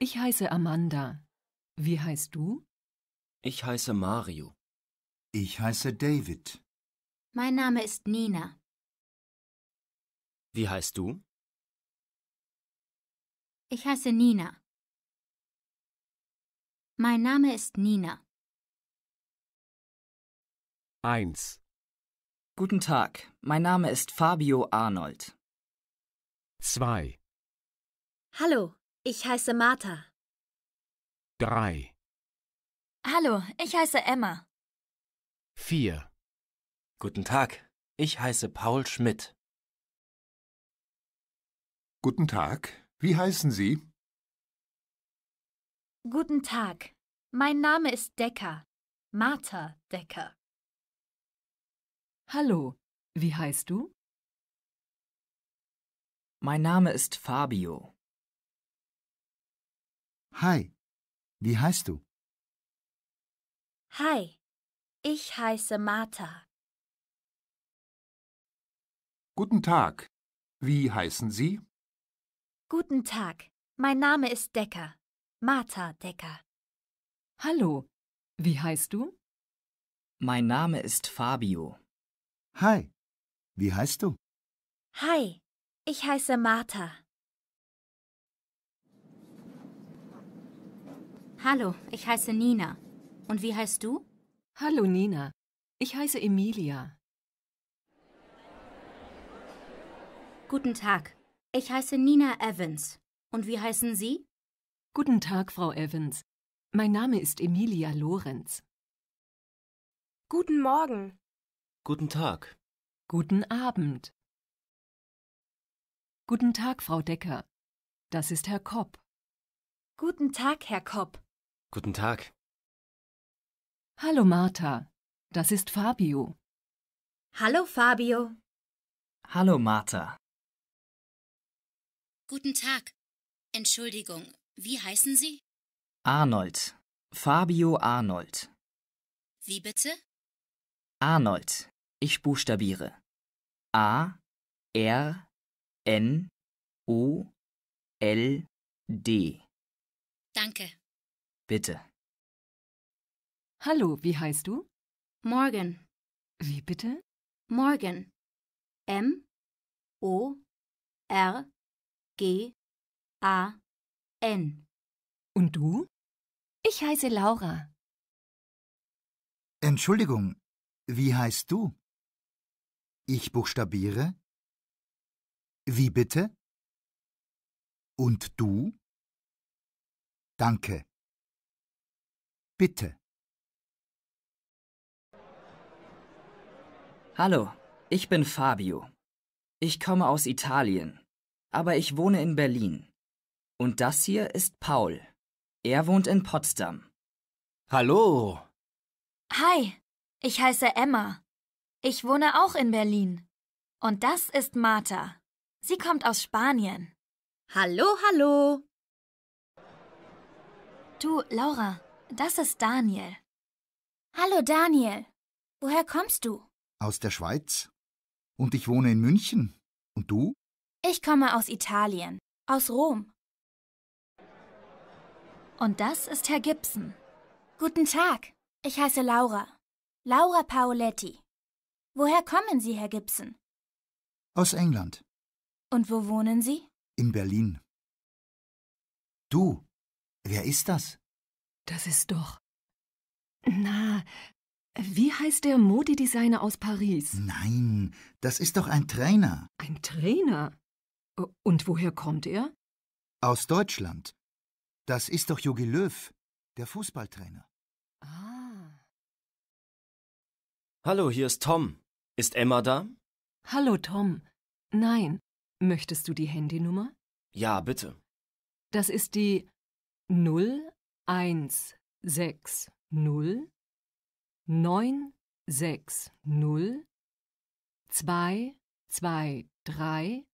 Ich heiße Amanda. Wie heißt du? Ich heiße Mario. Ich heiße David. Mein Name ist Nina. Wie heißt du? Ich heiße Nina. Mein Name ist Nina. 1. Guten Tag, mein Name ist Fabio Arnold. 2. Hallo, ich heiße Martha. 3, Hallo, ich heiße Emma. 4, Guten Tag, ich heiße Paul Schmidt. Guten Tag, wie heißen Sie? Guten Tag. Mein Name ist Decker. Martha Decker. Hallo, wie heißt du? Mein Name ist Fabio. Hi, wie heißt du? Hi, ich heiße Martha. Guten Tag, wie heißen Sie? Guten Tag, mein Name ist Decker, Martha Decker. Hallo, wie heißt du? Mein Name ist Fabio. Hi, wie heißt du? Hi, ich heiße Martha. Hallo, ich heiße Nina. Und wie heißt du? Hallo Nina, ich heiße Emilia. Guten Tag, ich heiße Nina Evans. Und wie heißen Sie? Guten Tag, Frau Evans. Mein Name ist Emilia Lorenz. Guten Morgen. Guten Tag. Guten Abend. Guten Tag, Frau Decker. Das ist Herr Kopp. Guten Tag, Herr Kopp. Guten Tag. Hallo Martha, das ist Fabio. Hallo Fabio. Hallo Martha. Guten Tag. Entschuldigung, wie heißen Sie? Arnold. Fabio Arnold. Wie bitte? Arnold. Ich buchstabiere. A R N O L D. Danke. Bitte. Hallo, wie heißt du? Morgan. Wie bitte? Morgan. M O R G A N. Und du? Ich heiße Laura. Entschuldigung, wie heißt du? Ich buchstabiere. Wie bitte? Und du? Danke. Bitte. Hallo, ich bin Fabio. Ich komme aus Italien, aber ich wohne in Berlin. Und das hier ist Paul. Er wohnt in Potsdam. Hallo. Hi, ich heiße Emma. Ich wohne auch in Berlin. Und das ist Martha. Sie kommt aus Spanien. Hallo, hallo. Du, Laura, das ist Daniel. Hallo Daniel. Woher kommst du? Aus der Schweiz. Und ich wohne in München. Und du? Ich komme aus Italien, aus Rom. Und das ist Herr Gibson. Guten Tag. Ich heiße Laura. Laura Paoletti. Woher kommen Sie, Herr Gibson? Aus England. Und wo wohnen Sie? In Berlin. Du, wer ist das? Das ist doch. Na, wie heißt der Modedesigner aus Paris? Nein, das ist doch ein Trainer. Ein Trainer? Und woher kommt er? Aus Deutschland. Das ist doch Jogi Löw, der Fußballtrainer. Ah. Hallo, hier ist Tom. Ist Emma da? Hallo, Tom. Nein. Möchtest du die Handynummer? Ja, bitte. Das ist die 0 eins sechs null neun sechs null zwei zwei drei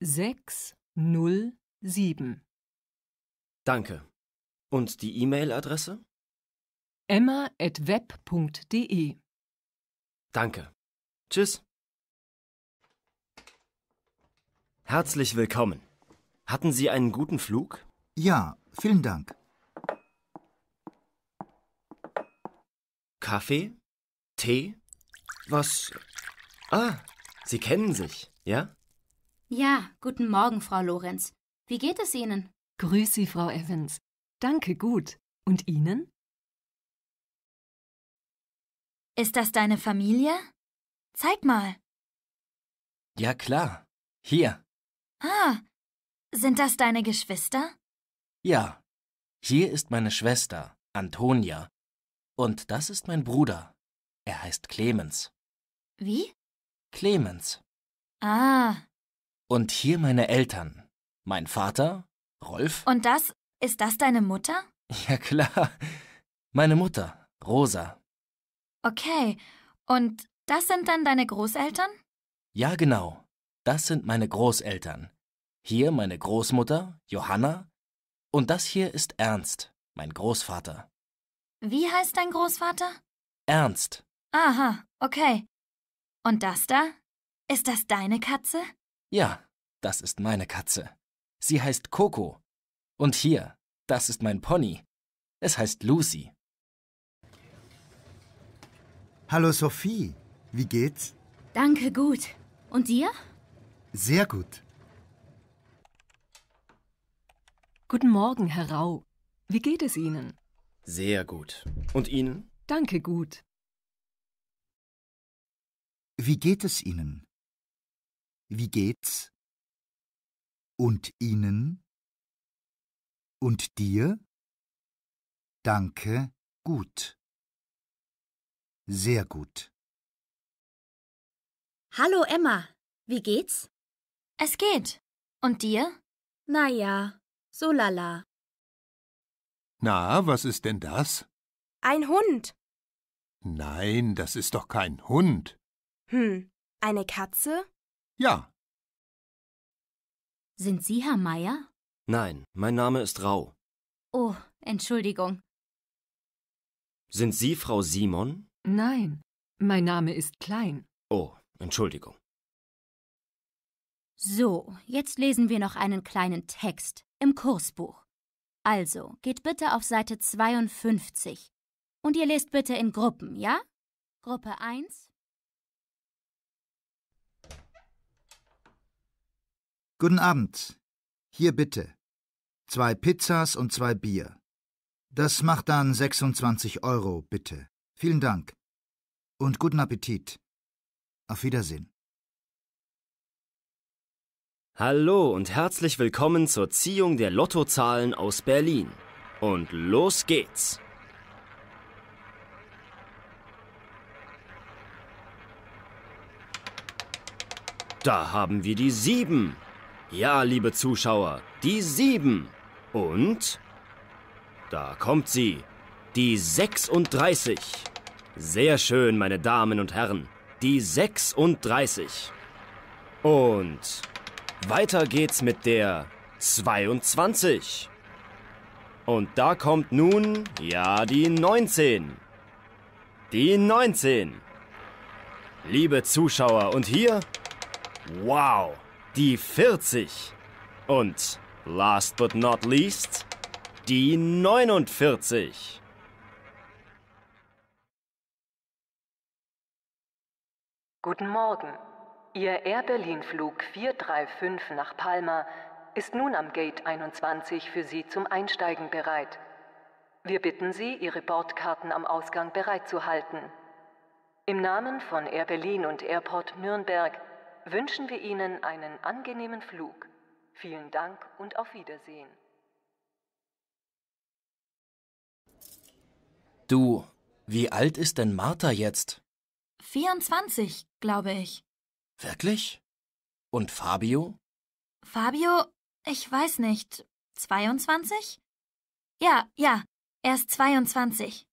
sechs null sieben Danke. Und die E-Mail-Adresse? emma.web.de Danke. Tschüss. Herzlich willkommen. Hatten Sie einen guten Flug? Ja, vielen Dank. Kaffee? Tee? Was? Ah, Sie kennen sich, ja? Ja, guten Morgen, Frau Lorenz. Wie geht es Ihnen? Grüß Sie, Frau Evans. Danke, gut. Und Ihnen? Ist das deine Familie? Zeig mal. Ja, klar. Hier. Ah, sind das deine Geschwister? Ja. Hier ist meine Schwester, Antonia, und das ist mein Bruder. Er heißt Clemens. Wie? Clemens. Ah. Und hier meine Eltern. Mein Vater, Rolf. Und das, ist das deine Mutter? Ja klar. Meine Mutter, Rosa. Okay. Und das sind dann deine Großeltern? Ja genau. Das sind meine Großeltern. Hier meine Großmutter, Johanna. Und das hier ist Ernst, mein Großvater. Wie heißt dein Großvater? Ernst. Aha, okay. Und das da? Ist das deine Katze? Ja, das ist meine Katze. Sie heißt Coco. Und hier, das ist mein Pony. Es heißt Lucy. Hallo Sophie, wie geht's? Danke, gut. Und dir? Sehr gut. Guten Morgen, Herr Rau. Wie geht es Ihnen? Sehr gut. Und Ihnen? Danke gut. Wie geht es Ihnen? Wie geht's? Und Ihnen? Und dir? Danke, gut. Sehr gut. Hallo Emma, wie geht's? Es geht. Und dir? Na ja, so lala. Na, was ist denn das? Ein Hund. Nein, das ist doch kein Hund. Hm, eine Katze? Ja. Sind Sie Herr Meier? Nein, mein Name ist Rau. Oh, Entschuldigung. Sind Sie Frau Simon? Nein, mein Name ist Klein. Oh, Entschuldigung. So, jetzt lesen wir noch einen kleinen Text im Kursbuch. Also, geht bitte auf Seite 52 und ihr lest bitte in Gruppen, ja? Gruppe 1. Guten Abend. Hier bitte. Zwei Pizzas und zwei Bier. Das macht dann 26 Euro, bitte. Vielen Dank. Und guten Appetit. Auf Wiedersehen. Hallo und herzlich willkommen zur Ziehung der Lottozahlen aus Berlin. Und los geht's! Da haben wir die 7. Ja, liebe Zuschauer, die 7. Und? Da kommt sie. Die 36. Sehr schön, meine Damen und Herren. Die 36. Und weiter geht's mit der 22. Und da kommt nun, ja, die 19. Die 19. Liebe Zuschauer, und hier, wow, die 40. Und last but not least, die 49. Guten Morgen. Ihr Air Berlin-Flug 435 nach Palma ist nun am Gate 21 für Sie zum Einsteigen bereit. Wir bitten Sie, Ihre Bordkarten am Ausgang bereitzuhalten. Im Namen von Air Berlin und Airport Nürnberg wünschen wir Ihnen einen angenehmen Flug. Vielen Dank und auf Wiedersehen. Du, wie alt ist denn Martha jetzt? 24, glaube ich. Wirklich? Und Fabio? Fabio, ich weiß nicht. 22? Ja, ja, er ist 22.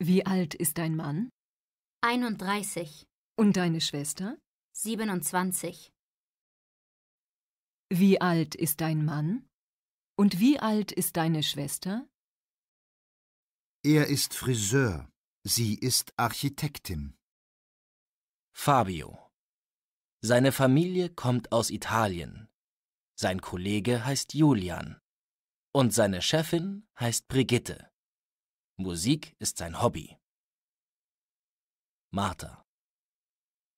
Wie alt ist dein Mann? 31. Und deine Schwester? 27. Wie alt ist dein Mann? Und wie alt ist deine Schwester? Er ist Friseur, sie ist Architektin. Fabio. Seine Familie kommt aus Italien. Sein Kollege heißt Julian. Und seine Chefin heißt Brigitte. Musik ist sein Hobby. Martha.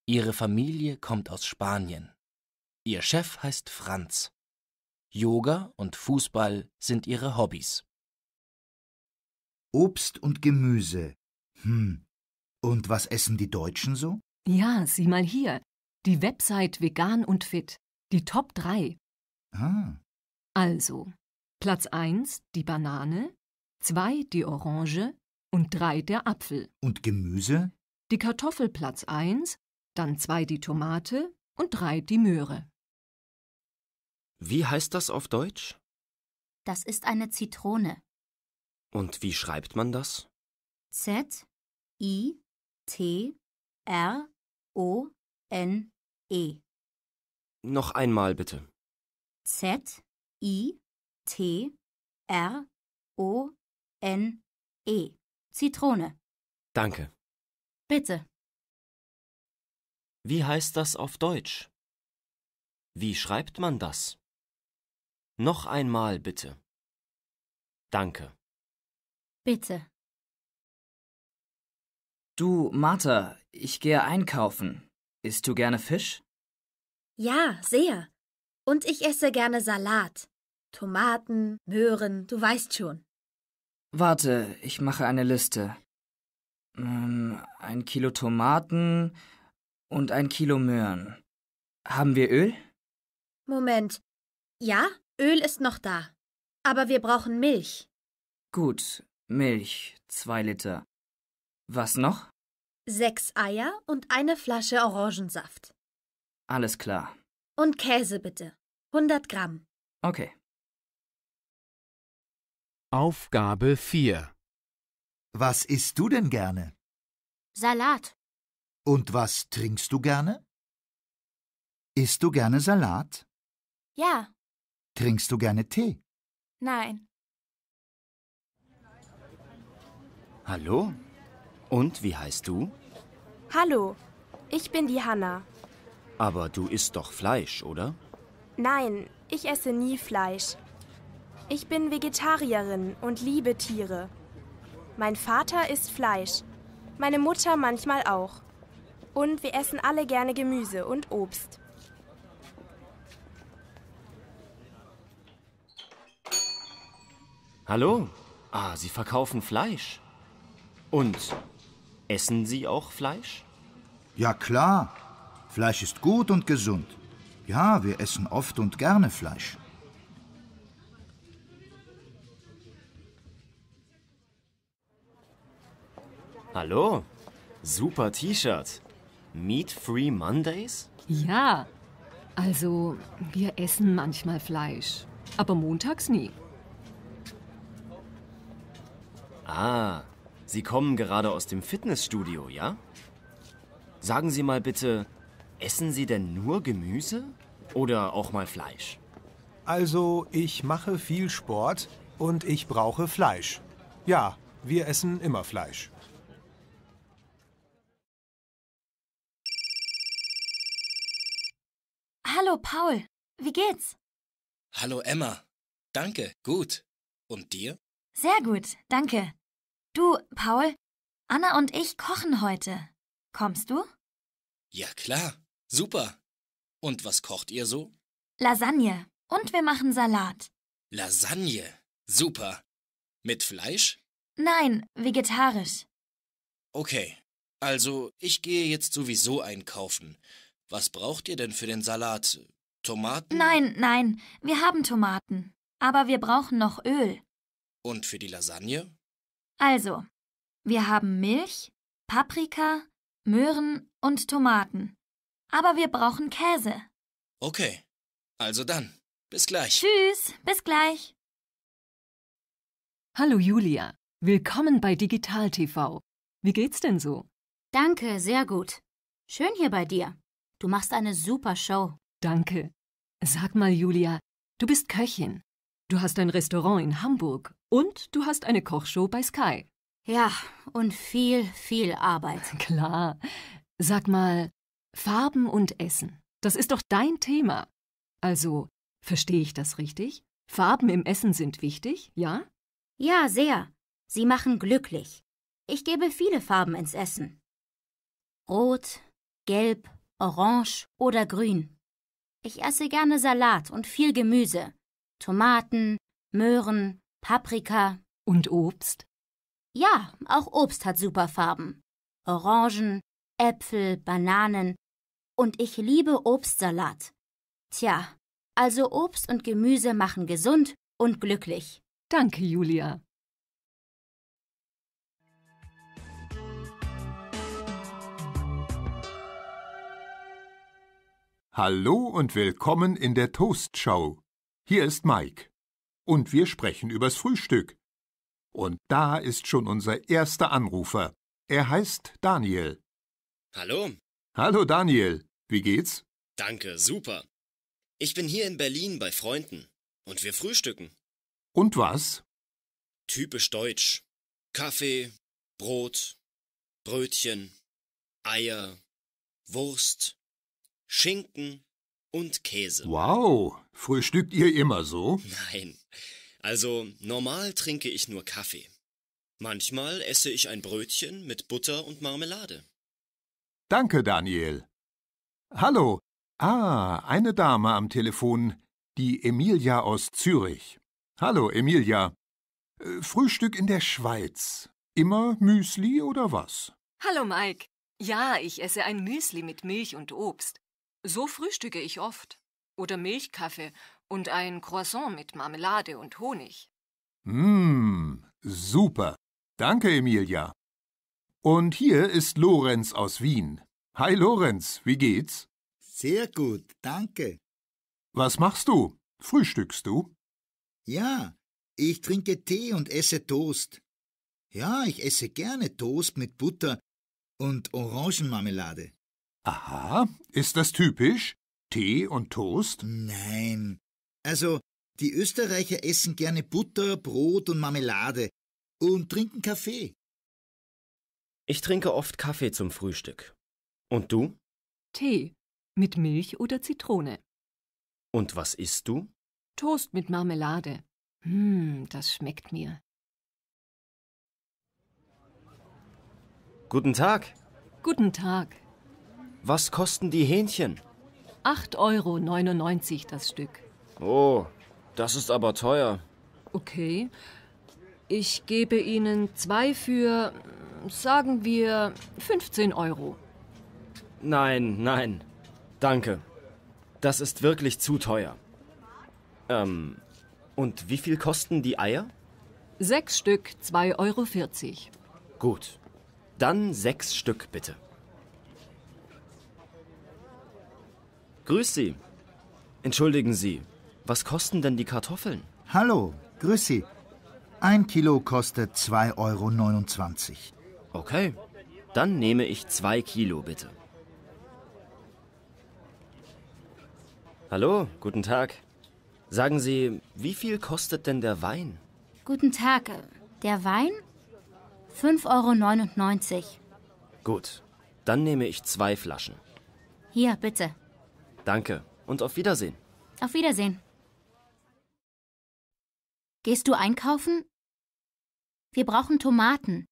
Ihre Familie kommt aus Spanien. Ihr Chef heißt Franz. Yoga und Fußball sind ihre Hobbys. Obst und Gemüse. Hm. Und was essen die Deutschen so? Ja, sieh mal hier. Die Website Vegan und Fit. Die Top 3. Ah. Also, Platz 1 die Banane, 2 die Orange und 3 der Apfel. Und Gemüse? Die Kartoffel Platz 1, dann 2 die Tomate und 3 die Möhre. Wie heißt das auf Deutsch? Das ist eine Zitrone. Und wie schreibt man das? Z I T R O N E. Noch einmal bitte. Z I T R O N E. Zitrone. Danke. Bitte. Wie heißt das auf Deutsch? Wie schreibt man das? Noch einmal bitte. Danke. Bitte. Du, Martha, ich gehe einkaufen. Isst du gerne Fisch? Ja, sehr. Und ich esse gerne Salat. Tomaten, Möhren, du weißt schon. Warte, ich mache eine Liste. Ähm, ein Kilo Tomaten und ein Kilo Möhren. Haben wir Öl? Moment. Ja, Öl ist noch da. Aber wir brauchen Milch. Gut, Milch, zwei Liter. Was noch? sechs Eier und eine Flasche Orangensaft. Alles klar. Und Käse bitte. 100 Gramm. Okay. Aufgabe 4 Was isst du denn gerne? Salat. Und was trinkst du gerne? Isst du gerne Salat? Ja. Trinkst du gerne Tee? Nein. Hallo, und wie heißt du? Hallo, ich bin die Hanna. Aber du isst doch Fleisch, oder? Nein, ich esse nie Fleisch. Ich bin Vegetarierin und liebe Tiere. Mein Vater isst Fleisch, meine Mutter manchmal auch. Und wir essen alle gerne Gemüse und Obst. Hallo? Ah, Sie verkaufen Fleisch. Und Essen Sie auch Fleisch? Ja klar, Fleisch ist gut und gesund. Ja, wir essen oft und gerne Fleisch. Hallo, super T-Shirt. Meat Free Mondays? Ja, also wir essen manchmal Fleisch, aber montags nie. Ah, Sie kommen gerade aus dem Fitnessstudio, ja? Sagen Sie mal bitte, essen Sie denn nur Gemüse oder auch mal Fleisch? Also, ich mache viel Sport und ich brauche Fleisch. Ja, wir essen immer Fleisch. Hallo Paul, wie geht's? Hallo Emma, danke, gut. Und dir? Sehr gut, danke. Du, Paul, Anna und ich kochen heute. Kommst du? Ja klar, super. Und was kocht ihr so? Lasagne. Und wir machen Salat. Lasagne. Super. Mit Fleisch? Nein, vegetarisch. Okay, also ich gehe jetzt sowieso einkaufen. Was braucht ihr denn für den Salat? Tomaten? Nein, nein, wir haben Tomaten. Aber wir brauchen noch Öl. Und für die Lasagne? Also, wir haben Milch, Paprika, Möhren und Tomaten. Aber wir brauchen Käse. Okay, also dann. Bis gleich. Tschüss, bis gleich. Hallo Julia, willkommen bei Digital TV. Wie geht's denn so? Danke, sehr gut. Schön hier bei dir. Du machst eine super Show. Danke. Sag mal, Julia, du bist Köchin. Du hast ein Restaurant in Hamburg und du hast eine Kochshow bei Sky. Ja, und viel, viel Arbeit. Klar. Sag mal, Farben und Essen. Das ist doch dein Thema. Also, verstehe ich das richtig? Farben im Essen sind wichtig, ja? Ja, sehr. Sie machen glücklich. Ich gebe viele Farben ins Essen. Rot, gelb, orange oder grün. Ich esse gerne Salat und viel Gemüse. Tomaten, Möhren, Paprika. Und Obst? Ja, auch Obst hat super Farben. Orangen, Äpfel, Bananen. Und ich liebe Obstsalat. Tja, also Obst und Gemüse machen gesund und glücklich. Danke, Julia. Hallo und willkommen in der Toastschau. Hier ist Mike und wir sprechen übers Frühstück. Und da ist schon unser erster Anrufer. Er heißt Daniel. Hallo. Hallo Daniel, wie geht's? Danke, super. Ich bin hier in Berlin bei Freunden und wir frühstücken. Und was? Typisch deutsch. Kaffee, Brot, Brötchen, Eier, Wurst, Schinken, und Käse. Wow, frühstückt ihr immer so? Nein, also normal trinke ich nur Kaffee. Manchmal esse ich ein Brötchen mit Butter und Marmelade. Danke, Daniel. Hallo. Ah, eine Dame am Telefon, die Emilia aus Zürich. Hallo, Emilia. Äh, Frühstück in der Schweiz. Immer Müsli oder was? Hallo, Mike. Ja, ich esse ein Müsli mit Milch und Obst. So frühstücke ich oft. Oder Milchkaffee und ein Croissant mit Marmelade und Honig. Mmh, super. Danke, Emilia. Und hier ist Lorenz aus Wien. Hi, Lorenz, wie geht's? Sehr gut, danke. Was machst du? Frühstückst du? Ja, ich trinke Tee und esse Toast. Ja, ich esse gerne Toast mit Butter und Orangenmarmelade. Aha, ist das typisch? Tee und Toast? Nein. Also, die Österreicher essen gerne Butter, Brot und Marmelade und trinken Kaffee. Ich trinke oft Kaffee zum Frühstück. Und du? Tee mit Milch oder Zitrone. Und was isst du? Toast mit Marmelade. Hm, das schmeckt mir. Guten Tag. Guten Tag. Was kosten die Hähnchen? 8,99 Euro das Stück. Oh, das ist aber teuer. Okay. Ich gebe Ihnen zwei für, sagen wir, 15 Euro. Nein, nein. Danke. Das ist wirklich zu teuer. Ähm, und wie viel kosten die Eier? Sechs Stück, 2,40 Euro. Gut. Dann sechs Stück bitte. Grüß Sie. Entschuldigen Sie, was kosten denn die Kartoffeln? Hallo, grüß Sie. Ein Kilo kostet 2,29 Euro. Okay, dann nehme ich zwei Kilo bitte. Hallo, guten Tag. Sagen Sie, wie viel kostet denn der Wein? Guten Tag. Äh, der Wein? 5,99 Euro. Gut, dann nehme ich zwei Flaschen. Hier, bitte. Danke und auf Wiedersehen. Auf Wiedersehen. Gehst du einkaufen? Wir brauchen Tomaten.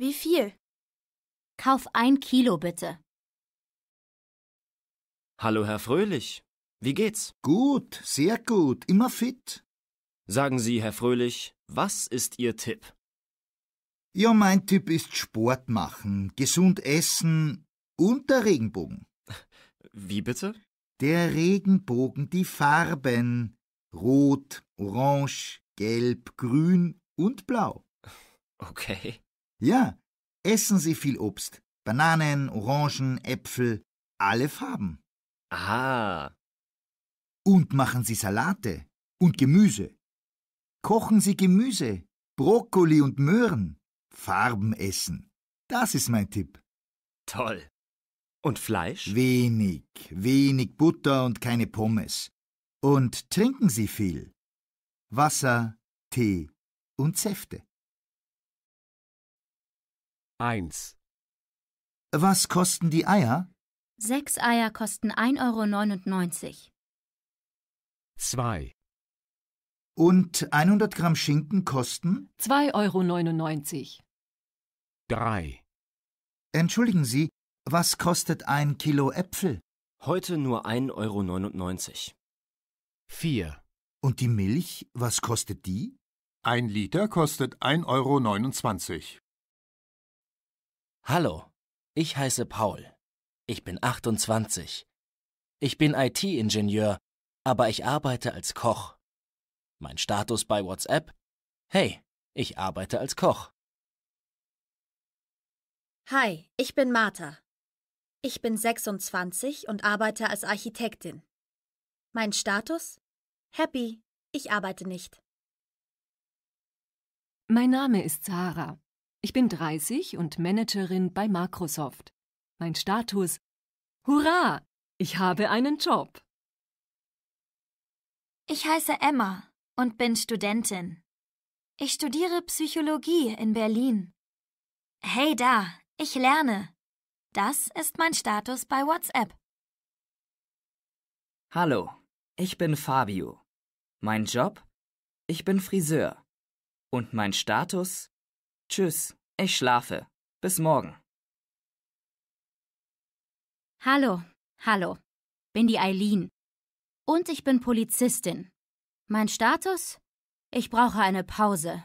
Wie viel? Kauf ein Kilo bitte. Hallo, Herr Fröhlich. Wie geht's? Gut, sehr gut, immer fit. Sagen Sie, Herr Fröhlich, was ist Ihr Tipp? Ja, mein Tipp ist Sport machen, gesund essen und der Regenbogen. Wie bitte? Der Regenbogen, die Farben. Rot, Orange, Gelb, Grün und Blau. Okay. Ja, essen Sie viel Obst. Bananen, Orangen, Äpfel, alle Farben. Ah. Und machen Sie Salate und Gemüse. Kochen Sie Gemüse, Brokkoli und Möhren. Farben essen. Das ist mein Tipp. Toll. Und Fleisch? Wenig, wenig Butter und keine Pommes. Und trinken Sie viel. Wasser, Tee und Säfte. 1. Was kosten die Eier? Sechs Eier kosten 1,99 Euro. 2. Und 100 Gramm Schinken kosten? 2,99 Euro. 3. Entschuldigen Sie, was kostet ein Kilo Äpfel? Heute nur 1,99 Euro. 4. Und die Milch, was kostet die? Ein Liter kostet 1,29 Euro. Hallo, ich heiße Paul. Ich bin 28. Ich bin IT-Ingenieur, aber ich arbeite als Koch. Mein Status bei WhatsApp? Hey, ich arbeite als Koch. Hi, ich bin Martha. Ich bin 26 und arbeite als Architektin. Mein Status? Happy, ich arbeite nicht. Mein Name ist Sarah. Ich bin 30 und Managerin bei Microsoft. Mein Status? Hurra! Ich habe einen Job. Ich heiße Emma und bin Studentin. Ich studiere Psychologie in Berlin. Hey da, ich lerne. Das ist mein Status bei WhatsApp. Hallo, ich bin Fabio. Mein Job? Ich bin Friseur. Und mein Status? Tschüss, ich schlafe. Bis morgen. Hallo, hallo. Bin die Eileen. Und ich bin Polizistin. Mein Status? Ich brauche eine Pause.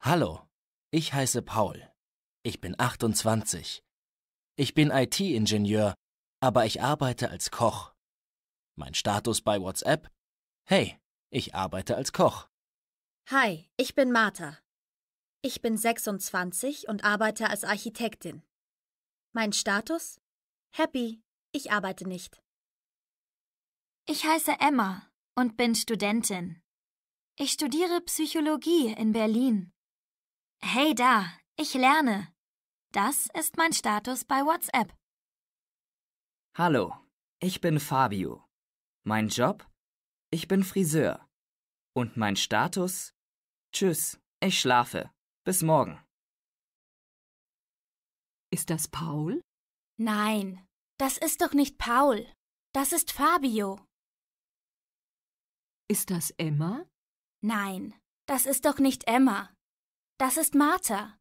Hallo, ich heiße Paul. Ich bin 28. Ich bin IT-Ingenieur, aber ich arbeite als Koch. Mein Status bei WhatsApp? Hey, ich arbeite als Koch. Hi, ich bin Martha. Ich bin 26 und arbeite als Architektin. Mein Status? Happy, ich arbeite nicht. Ich heiße Emma und bin Studentin. Ich studiere Psychologie in Berlin. Hey da, ich lerne. Das ist mein Status bei WhatsApp. Hallo, ich bin Fabio. Mein Job? Ich bin Friseur. Und mein Status? Tschüss, ich schlafe. Bis morgen. Ist das Paul? Nein, das ist doch nicht Paul. Das ist Fabio. Ist das Emma? Nein, das ist doch nicht Emma. Das ist Martha.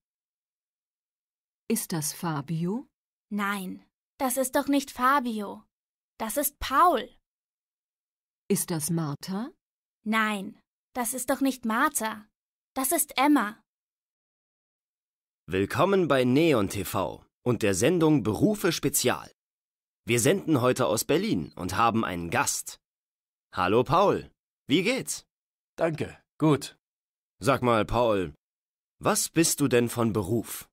Ist das Fabio? Nein, das ist doch nicht Fabio. Das ist Paul. Ist das Martha? Nein, das ist doch nicht Martha. Das ist Emma. Willkommen bei Neon TV und der Sendung Berufe Spezial. Wir senden heute aus Berlin und haben einen Gast. Hallo Paul, wie geht's? Danke, gut. Sag mal, Paul, was bist du denn von Beruf?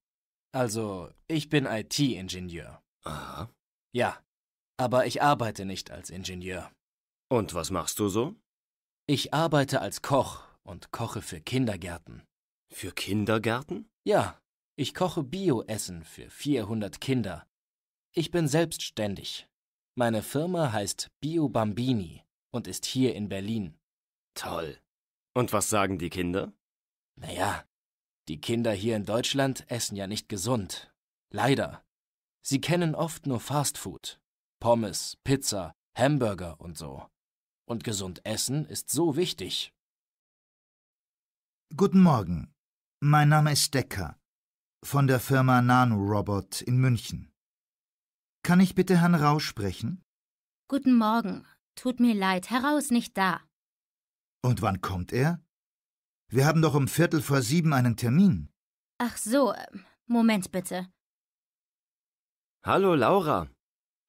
Also, ich bin IT-Ingenieur. Aha. Ja, aber ich arbeite nicht als Ingenieur. Und was machst du so? Ich arbeite als Koch und koche für Kindergärten. Für Kindergärten? Ja, ich koche Bio-Essen für 400 Kinder. Ich bin selbstständig. Meine Firma heißt Bio Bambini und ist hier in Berlin. Toll. Und was sagen die Kinder? Naja, die Kinder hier in Deutschland essen ja nicht gesund. Leider. Sie kennen oft nur Fastfood. Pommes, Pizza, Hamburger und so. Und gesund essen ist so wichtig. Guten Morgen. Mein Name ist Decker von der Firma NanoRobot in München. Kann ich bitte Herrn Rau sprechen? Guten Morgen. Tut mir leid, Herr Rau nicht da. Und wann kommt er? Wir haben doch um Viertel vor sieben einen Termin. Ach so, ähm, Moment bitte. Hallo Laura.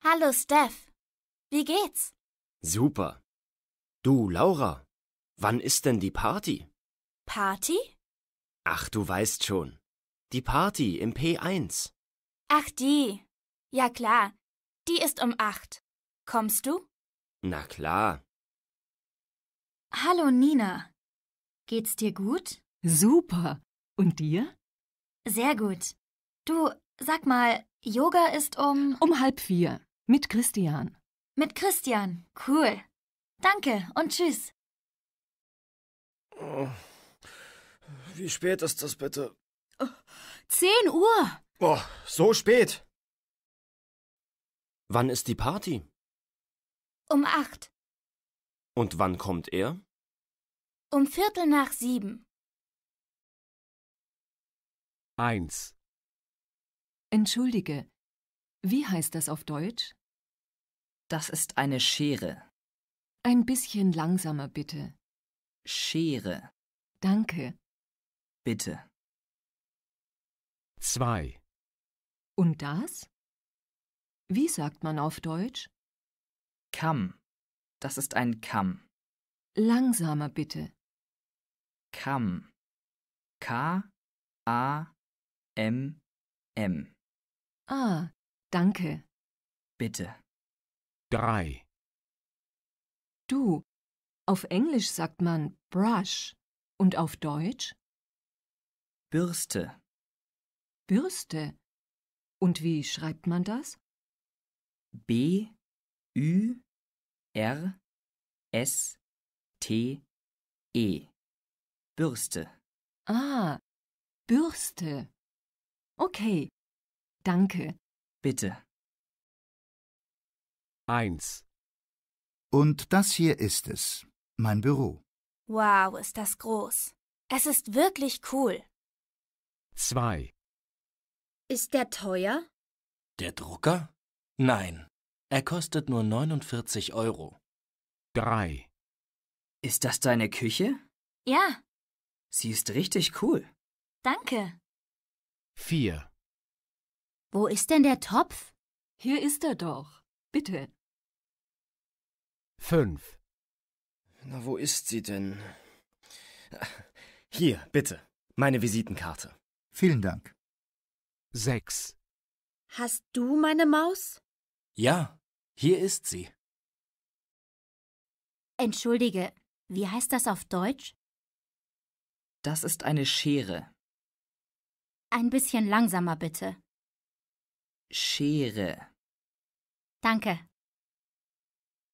Hallo Steph. Wie geht's? Super. Du, Laura, wann ist denn die Party? Party? Ach, du weißt schon. Die Party im P1. Ach, die. Ja klar. Die ist um acht. Kommst du? Na klar. Hallo Nina. Geht's dir gut? Super. Und dir? Sehr gut. Du, sag mal, Yoga ist um. Um halb vier. Mit Christian. Mit Christian. Cool. Danke und tschüss. Oh. wie spät ist das bitte? Zehn Uhr. Oh, so spät. Wann ist die Party? Um acht. Und wann kommt er? Um Viertel nach sieben. Eins. Entschuldige, wie heißt das auf Deutsch? Das ist eine Schere. Ein bisschen langsamer bitte. Schere. Danke. Bitte. Zwei. Und das? Wie sagt man auf Deutsch? Kamm. Das ist ein Kamm. Langsamer bitte. Kamm. K-A-M-M. -M. Ah, danke. Bitte. Drei. Du. Auf Englisch sagt man brush und auf Deutsch? Bürste. Bürste. Und wie schreibt man das? B Ü R S T E Bürste. Ah, Bürste. Okay, danke. Bitte. Eins. Und das hier ist es, mein Büro. Wow, ist das groß. Es ist wirklich cool. Zwei. Ist der teuer? Der Drucker? Nein, er kostet nur 49 Euro. Drei. Ist das deine Küche? Ja, Sie ist richtig cool. Danke. 4. Wo ist denn der Topf? Hier ist er doch. Bitte. 5. Na, wo ist sie denn? Hier, bitte. Meine Visitenkarte. Vielen Dank. 6. Hast du meine Maus? Ja, hier ist sie. Entschuldige, wie heißt das auf Deutsch? Das ist eine Schere. Ein bisschen langsamer bitte. Schere. Danke.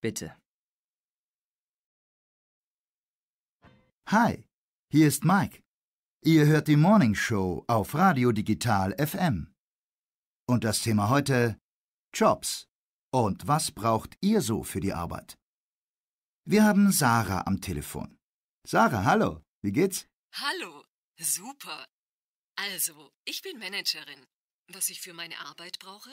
Bitte. Hi, hier ist Mike. Ihr hört die Morning Show auf Radio Digital FM. Und das Thema heute Jobs. Und was braucht ihr so für die Arbeit? Wir haben Sarah am Telefon. Sarah, hallo, wie geht's? Hallo, super. Also, ich bin Managerin. Was ich für meine Arbeit brauche?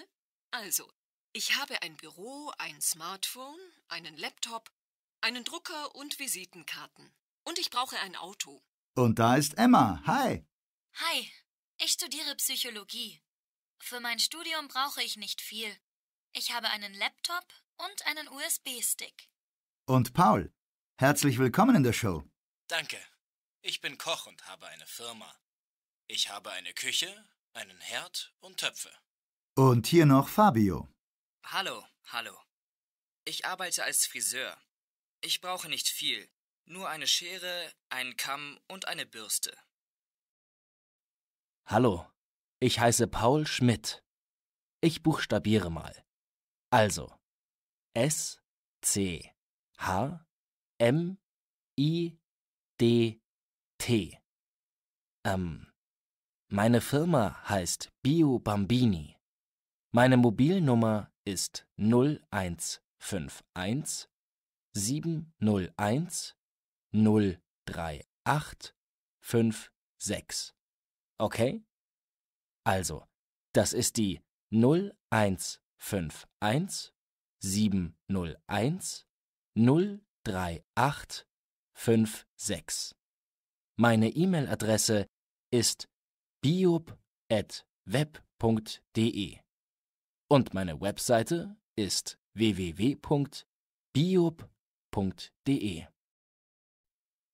Also, ich habe ein Büro, ein Smartphone, einen Laptop, einen Drucker und Visitenkarten. Und ich brauche ein Auto. Und da ist Emma. Hi. Hi, ich studiere Psychologie. Für mein Studium brauche ich nicht viel. Ich habe einen Laptop und einen USB-Stick. Und Paul, herzlich willkommen in der Show. Danke. Ich bin Koch und habe eine Firma. Ich habe eine Küche, einen Herd und Töpfe. Und hier noch Fabio. Hallo, hallo. Ich arbeite als Friseur. Ich brauche nicht viel, nur eine Schere, einen Kamm und eine Bürste. Hallo, ich heiße Paul Schmidt. Ich buchstabiere mal. Also S C H M I D e. T. Ähm, meine Firma heißt Bio Bambini. Meine Mobilnummer ist 0151 701 03856. Okay? Also, das ist die 0151 701 03856. Meine E-Mail-Adresse ist biob.web.de und meine Webseite ist www.biob.de.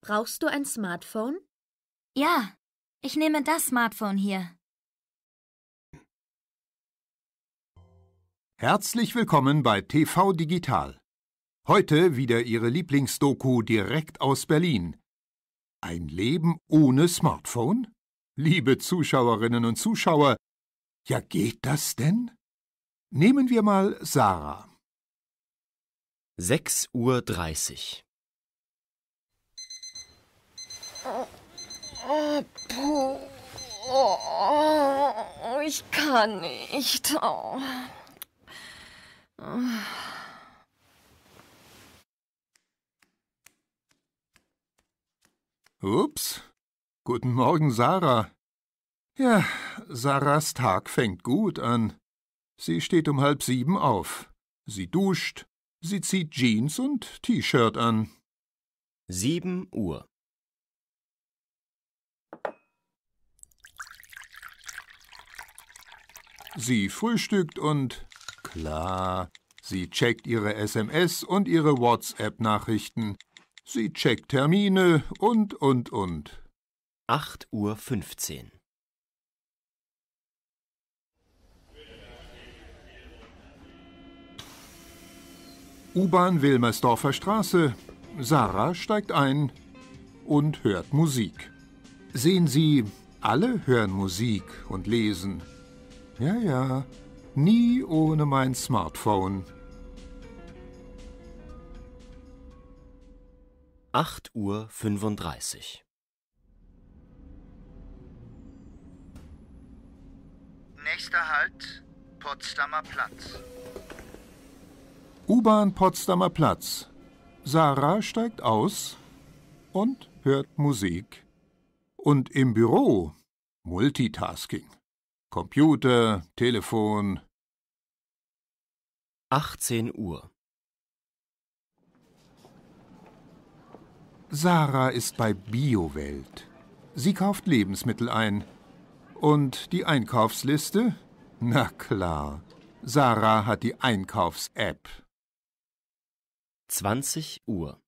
Brauchst du ein Smartphone? Ja, ich nehme das Smartphone hier. Herzlich willkommen bei TV Digital. Heute wieder Ihre Lieblingsdoku direkt aus Berlin ein Leben ohne Smartphone? Liebe Zuschauerinnen und Zuschauer, ja geht das denn? Nehmen wir mal Sarah. 6.30 Uhr. Oh, puh. Oh, ich kann nicht. Oh. Ups. Guten Morgen, Sarah. Ja, Sarahs Tag fängt gut an. Sie steht um halb sieben auf. Sie duscht, sie zieht Jeans und T-Shirt an. Sieben Uhr. Sie frühstückt und klar, sie checkt ihre SMS und ihre WhatsApp-Nachrichten. Sie checkt Termine und, und, und. 8.15 Uhr. U-Bahn Wilmersdorfer Straße. Sarah steigt ein und hört Musik. Sehen Sie, alle hören Musik und lesen. Ja, ja, nie ohne mein Smartphone. 8.35 Uhr. Nächster Halt, Potsdamer Platz. U-Bahn Potsdamer Platz. Sarah steigt aus und hört Musik. Und im Büro Multitasking. Computer, Telefon. 18 Uhr. Sarah ist bei Biowelt. Sie kauft Lebensmittel ein. Und die Einkaufsliste? Na klar. Sarah hat die Einkaufs-App. 20 Uhr.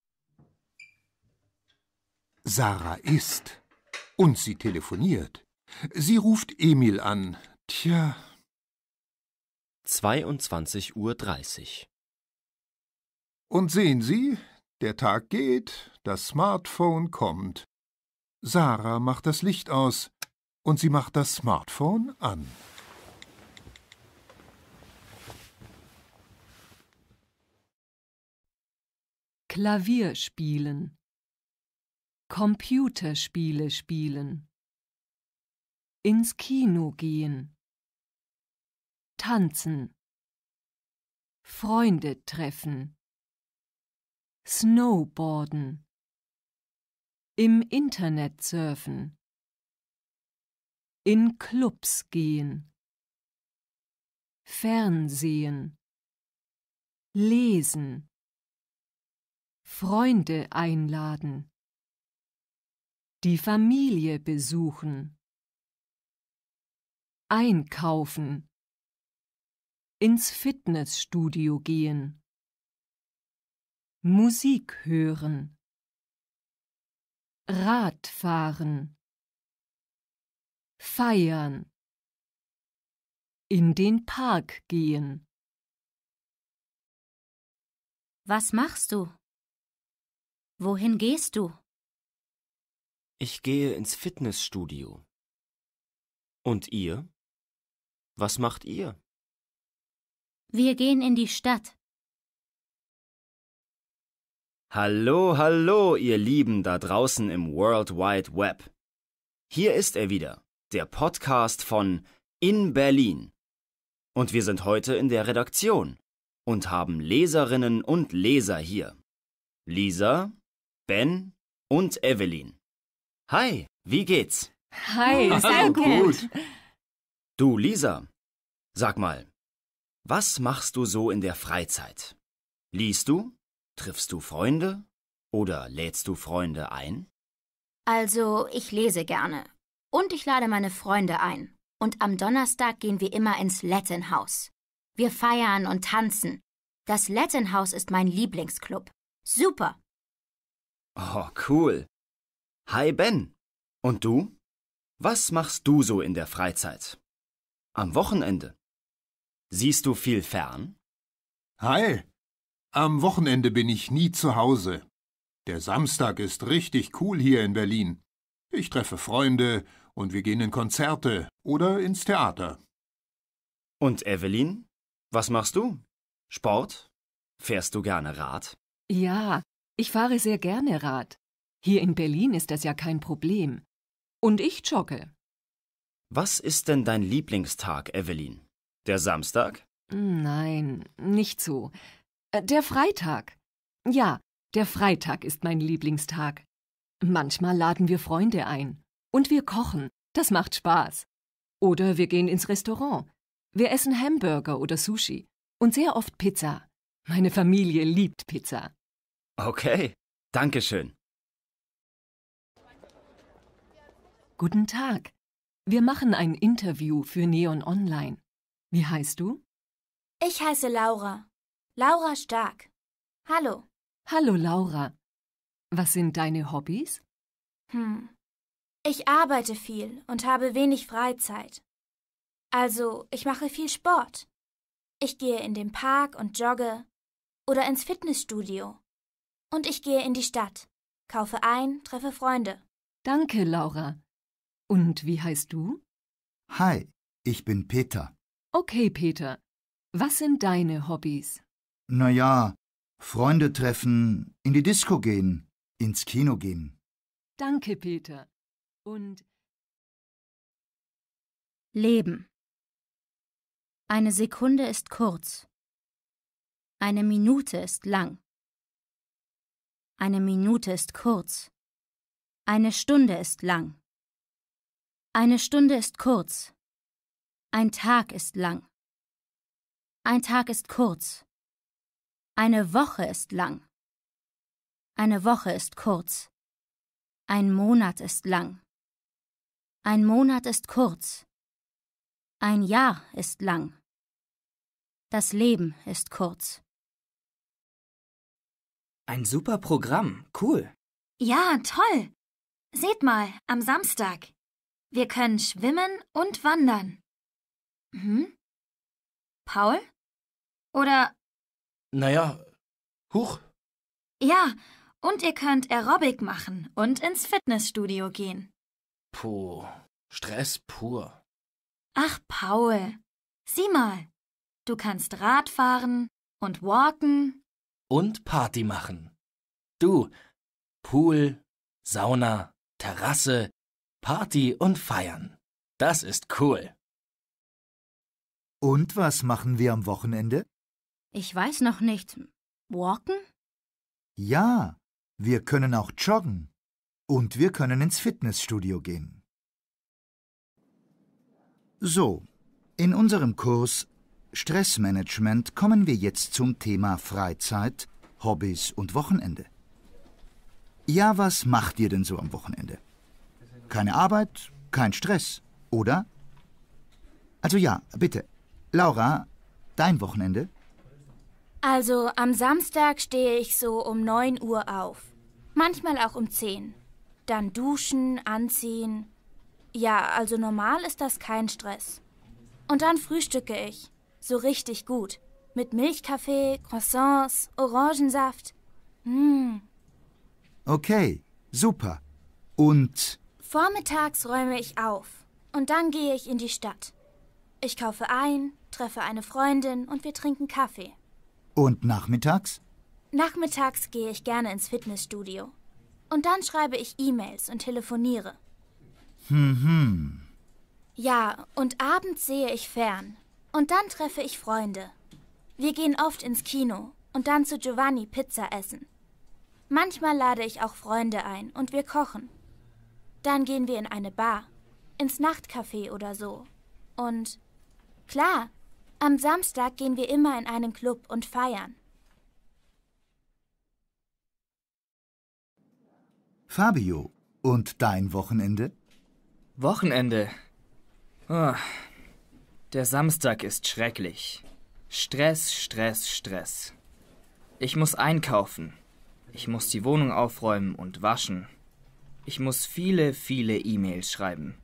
Sarah isst. Und sie telefoniert. Sie ruft Emil an. Tja. 22.30 Uhr. Und sehen Sie, der Tag geht, das Smartphone kommt. Sarah macht das Licht aus und sie macht das Smartphone an. Klavier spielen. Computerspiele spielen. Ins Kino gehen. Tanzen. Freunde treffen. Snowboarden. Im Internet surfen. In Clubs gehen. Fernsehen. Lesen. Freunde einladen. Die Familie besuchen. Einkaufen. Ins Fitnessstudio gehen. Musik hören, Radfahren, feiern, in den Park gehen. Was machst du? Wohin gehst du? Ich gehe ins Fitnessstudio. Und ihr? Was macht ihr? Wir gehen in die Stadt. Hallo, hallo, ihr Lieben da draußen im World Wide Web. Hier ist er wieder, der Podcast von In Berlin. Und wir sind heute in der Redaktion und haben Leserinnen und Leser hier. Lisa, Ben und Evelyn. Hi, wie geht's? Hi, sehr gut. Du, Lisa, sag mal, was machst du so in der Freizeit? Liest du? Triffst du Freunde oder lädst du Freunde ein? Also, ich lese gerne. Und ich lade meine Freunde ein. Und am Donnerstag gehen wir immer ins Lettenhaus. Wir feiern und tanzen. Das Lettenhaus ist mein Lieblingsclub. Super. Oh, cool. Hi Ben. Und du? Was machst du so in der Freizeit? Am Wochenende? Siehst du viel fern? Hi, am Wochenende bin ich nie zu Hause. Der Samstag ist richtig cool hier in Berlin. Ich treffe Freunde und wir gehen in Konzerte oder ins Theater. Und Evelyn, was machst du? Sport? Fährst du gerne Rad? Ja, ich fahre sehr gerne Rad. Hier in Berlin ist das ja kein Problem. Und ich jogge. Was ist denn dein Lieblingstag, Evelyn? Der Samstag? Hm, nein, nicht so. Äh, der Freitag. Ja, der Freitag ist mein Lieblingstag. Manchmal laden wir Freunde ein. Und wir kochen. Das macht Spaß. Oder wir gehen ins Restaurant. Wir essen Hamburger oder Sushi. Und sehr oft Pizza. Meine Familie liebt Pizza. Okay, Dankeschön. Guten Tag. Wir machen ein Interview für Neon Online. Wie heißt du? Ich heiße Laura. Laura Stark. Hallo. Hallo Laura. Was sind deine Hobbys? Hm. Ich arbeite viel und habe wenig Freizeit. Also, ich mache viel Sport. Ich gehe in den Park und jogge oder ins Fitnessstudio. Und ich gehe in die Stadt, kaufe ein, treffe Freunde. Danke, Laura. Und wie heißt du? Hi, ich bin Peter. Okay, Peter. Was sind deine Hobbys? Na ja, Freunde treffen, in die Disco gehen, ins Kino gehen. Danke, Peter. Und Leben. Eine Sekunde ist kurz. Eine Minute ist lang. Eine Minute ist kurz. Eine Stunde ist lang. Eine Stunde ist kurz. Ein Tag ist lang. Ein Tag ist kurz. Eine Woche ist lang. Eine Woche ist kurz. Ein Monat ist lang. Ein Monat ist kurz. Ein Jahr ist lang. Das Leben ist kurz. Ein super Programm, cool. Ja, toll. Seht mal, am Samstag. Wir können schwimmen und wandern. Hm? Paul? Oder naja, huch. Ja, und ihr könnt Aerobic machen und ins Fitnessstudio gehen. Puh, Stress pur. Ach, Paul, sieh mal. Du kannst Rad fahren und walken. Und Party machen. Du, Pool, Sauna, Terrasse, Party und Feiern. Das ist cool. Und was machen wir am Wochenende? Ich weiß noch nicht. Walken? Ja, wir können auch joggen. Und wir können ins Fitnessstudio gehen. So, in unserem Kurs Stressmanagement kommen wir jetzt zum Thema Freizeit, Hobbys und Wochenende. Ja, was macht ihr denn so am Wochenende? Keine Arbeit, kein Stress, oder? Also ja, bitte. Laura, dein Wochenende? Also am Samstag stehe ich so um 9 Uhr auf. Manchmal auch um 10. Dann duschen, anziehen. Ja, also normal ist das kein Stress. Und dann frühstücke ich. So richtig gut. Mit Milchkaffee, Croissants, Orangensaft. Hm. Okay, super. Und? Vormittags räume ich auf. Und dann gehe ich in die Stadt. Ich kaufe ein, treffe eine Freundin und wir trinken Kaffee. Und nachmittags? Nachmittags gehe ich gerne ins Fitnessstudio. Und dann schreibe ich E-Mails und telefoniere. Mhm. Ja, und abends sehe ich fern. Und dann treffe ich Freunde. Wir gehen oft ins Kino und dann zu Giovanni Pizza essen. Manchmal lade ich auch Freunde ein und wir kochen. Dann gehen wir in eine Bar, ins Nachtcafé oder so. Und klar, am Samstag gehen wir immer in einen Club und feiern. Fabio, und dein Wochenende? Wochenende. Oh, der Samstag ist schrecklich. Stress, Stress, Stress. Ich muss einkaufen. Ich muss die Wohnung aufräumen und waschen. Ich muss viele, viele E-Mails schreiben.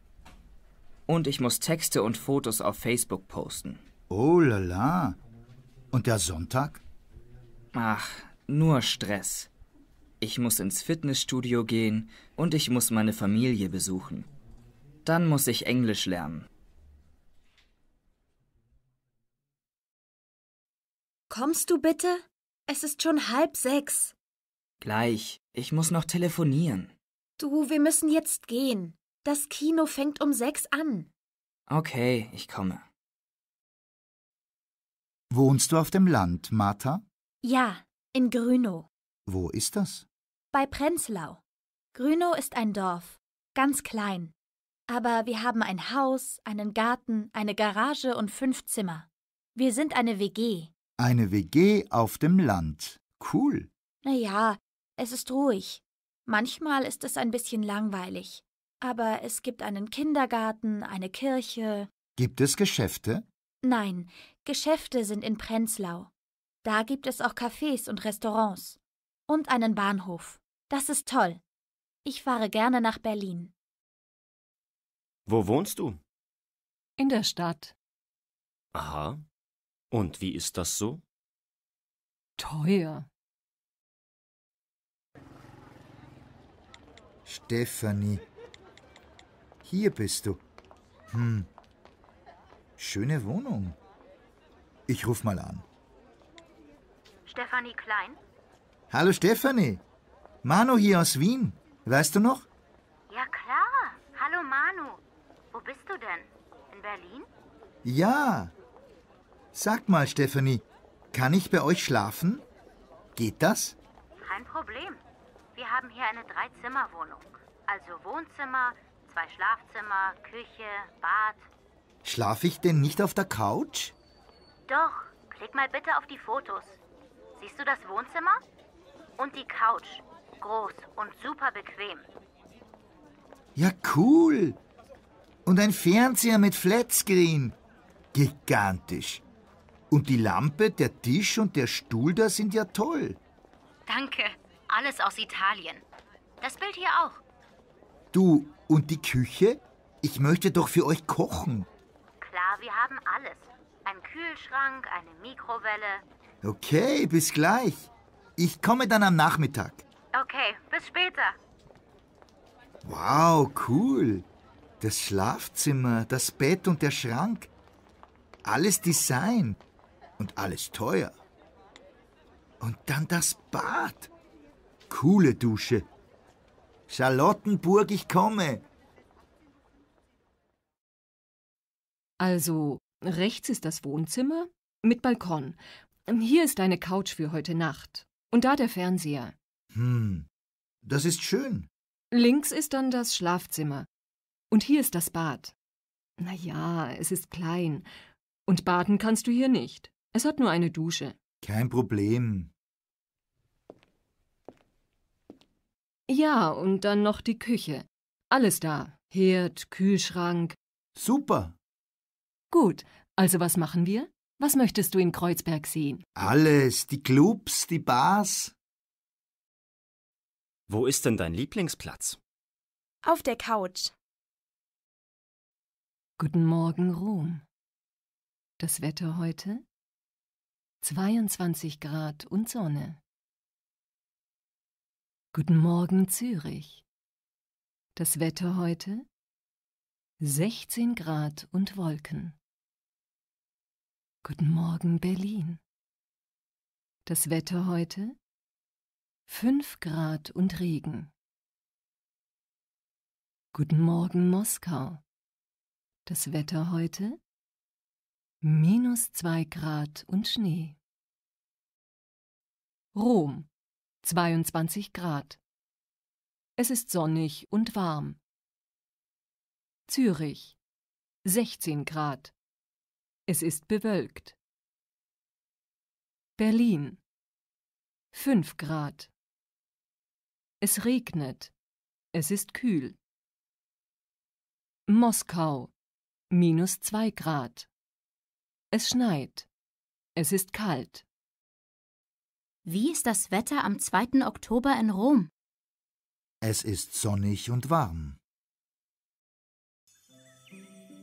Und ich muss Texte und Fotos auf Facebook posten. Oh la la. Und der Sonntag? Ach, nur Stress. Ich muss ins Fitnessstudio gehen und ich muss meine Familie besuchen. Dann muss ich Englisch lernen. Kommst du bitte? Es ist schon halb sechs. Gleich. Ich muss noch telefonieren. Du, wir müssen jetzt gehen. Das Kino fängt um sechs an. Okay, ich komme. Wohnst du auf dem Land, Martha? Ja, in Grünow. Wo ist das? Bei Prenzlau. Grünow ist ein Dorf, ganz klein. Aber wir haben ein Haus, einen Garten, eine Garage und fünf Zimmer. Wir sind eine WG. Eine WG auf dem Land. Cool. Naja, es ist ruhig. Manchmal ist es ein bisschen langweilig. Aber es gibt einen Kindergarten, eine Kirche. Gibt es Geschäfte? Nein, Geschäfte sind in Prenzlau. Da gibt es auch Cafés und Restaurants. Und einen Bahnhof. Das ist toll. Ich fahre gerne nach Berlin. Wo wohnst du? In der Stadt. Aha. Und wie ist das so? Teuer. Stefanie, hier bist du. Hm, Schöne Wohnung. Ich ruf mal an. Stefanie Klein? Hallo Stefanie. Manu hier aus Wien. Weißt du noch? Ja klar. Hallo Manu. Wo bist du denn? In Berlin? Ja. Sag mal, Stefanie, kann ich bei euch schlafen? Geht das? Kein Problem. Wir haben hier eine Dreizimmerwohnung. Also Wohnzimmer, zwei Schlafzimmer, Küche, Bad Schlafe ich denn nicht auf der Couch? Doch, klick mal bitte auf die Fotos. Siehst du das Wohnzimmer? Und die Couch. Groß und super bequem. Ja, cool. Und ein Fernseher mit Flatscreen. Gigantisch. Und die Lampe, der Tisch und der Stuhl da sind ja toll. Danke. Alles aus Italien. Das Bild hier auch. Du, und die Küche? Ich möchte doch für euch kochen. Ja, wir haben alles. Ein Kühlschrank, eine Mikrowelle. Okay, bis gleich. Ich komme dann am Nachmittag. Okay, bis später. Wow, cool. Das Schlafzimmer, das Bett und der Schrank. Alles Design und alles teuer. Und dann das Bad. Coole Dusche. Charlottenburg, ich komme. Also, rechts ist das Wohnzimmer mit Balkon. Hier ist deine Couch für heute Nacht. Und da der Fernseher. Hm, das ist schön. Links ist dann das Schlafzimmer. Und hier ist das Bad. Na ja, es ist klein. Und baden kannst du hier nicht. Es hat nur eine Dusche. Kein Problem. Ja, und dann noch die Küche. Alles da. Herd, Kühlschrank. Super. Gut, also was machen wir? Was möchtest du in Kreuzberg sehen? Alles, die Clubs, die Bars. Wo ist denn dein Lieblingsplatz? Auf der Couch. Guten Morgen, Rom. Das Wetter heute? 22 Grad und Sonne. Guten Morgen, Zürich. Das Wetter heute? 16 Grad und Wolken. Guten Morgen, Berlin. Das Wetter heute? 5 Grad und Regen. Guten Morgen, Moskau. Das Wetter heute? Minus 2 Grad und Schnee. Rom, 22 Grad. Es ist sonnig und warm. Zürich, 16 Grad. Es ist bewölkt. Berlin. 5 Grad. Es regnet. Es ist kühl. Moskau. Minus 2 Grad. Es schneit. Es ist kalt. Wie ist das Wetter am 2. Oktober in Rom? Es ist sonnig und warm.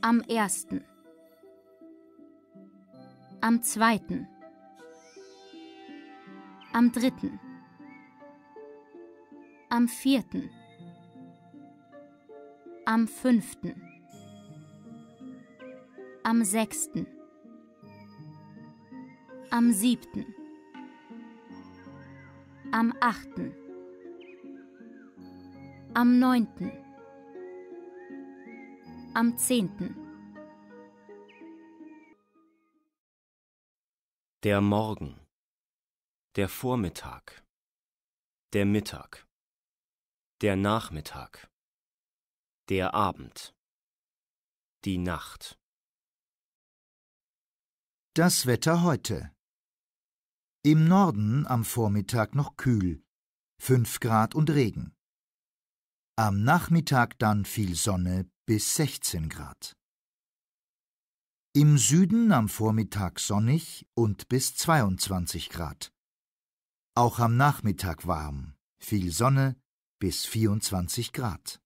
Am 1 am zweiten, am dritten, am vierten, am fünften, am sechsten, am siebten, am achten, am neunten, am zehnten Der Morgen. Der Vormittag. Der Mittag. Der Nachmittag. Der Abend. Die Nacht. Das Wetter heute. Im Norden am Vormittag noch kühl, 5 Grad und Regen. Am Nachmittag dann viel Sonne bis 16 Grad. Im Süden am Vormittag sonnig und bis 22 Grad. Auch am Nachmittag warm, viel Sonne bis 24 Grad.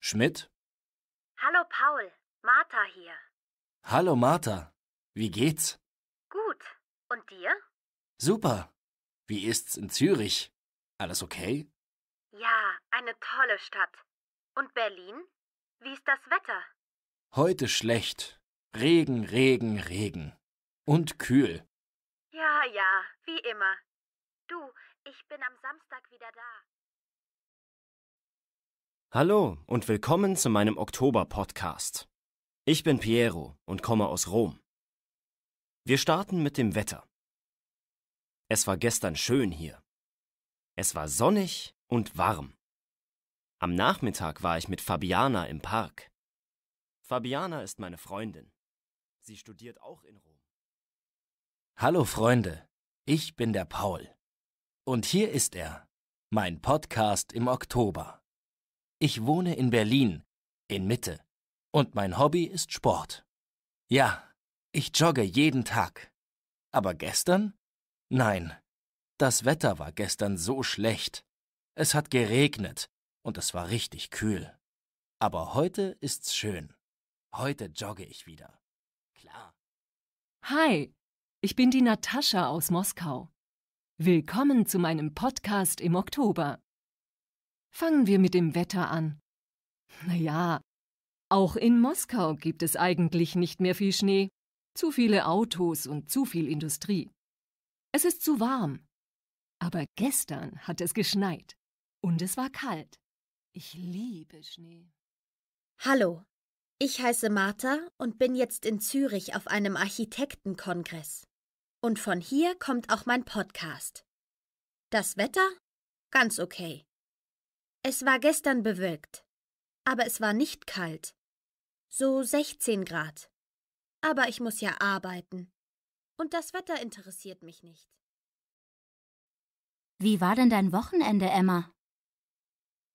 Schmidt? Hallo Paul, Martha hier. Hallo Martha, wie geht's? Gut, und dir? Super. Wie ist's in Zürich? Alles okay? Ja, eine tolle Stadt. Und Berlin? Wie ist das Wetter? Heute schlecht. Regen, Regen, Regen. Und kühl. Ja, ja, wie immer. Du, ich bin am Samstag wieder da. Hallo und willkommen zu meinem Oktober-Podcast. Ich bin Piero und komme aus Rom. Wir starten mit dem Wetter. Es war gestern schön hier. Es war sonnig und warm. Am Nachmittag war ich mit Fabiana im Park. Fabiana ist meine Freundin. Sie studiert auch in Rom. Hallo Freunde, ich bin der Paul. Und hier ist er, mein Podcast im Oktober. Ich wohne in Berlin, in Mitte, und mein Hobby ist Sport. Ja, ich jogge jeden Tag. Aber gestern? Nein, das Wetter war gestern so schlecht. Es hat geregnet und es war richtig kühl. Aber heute ist's schön. Heute jogge ich wieder. Klar. Hi, ich bin die Natascha aus Moskau. Willkommen zu meinem Podcast im Oktober. Fangen wir mit dem Wetter an. Naja, auch in Moskau gibt es eigentlich nicht mehr viel Schnee. Zu viele Autos und zu viel Industrie. Es ist zu warm. Aber gestern hat es geschneit und es war kalt. Ich liebe Schnee. Hallo, ich heiße Martha und bin jetzt in Zürich auf einem Architektenkongress. Und von hier kommt auch mein Podcast. Das Wetter? Ganz okay. Es war gestern bewölkt, aber es war nicht kalt. So 16 Grad. Aber ich muss ja arbeiten. Und das Wetter interessiert mich nicht. Wie war denn dein Wochenende, Emma?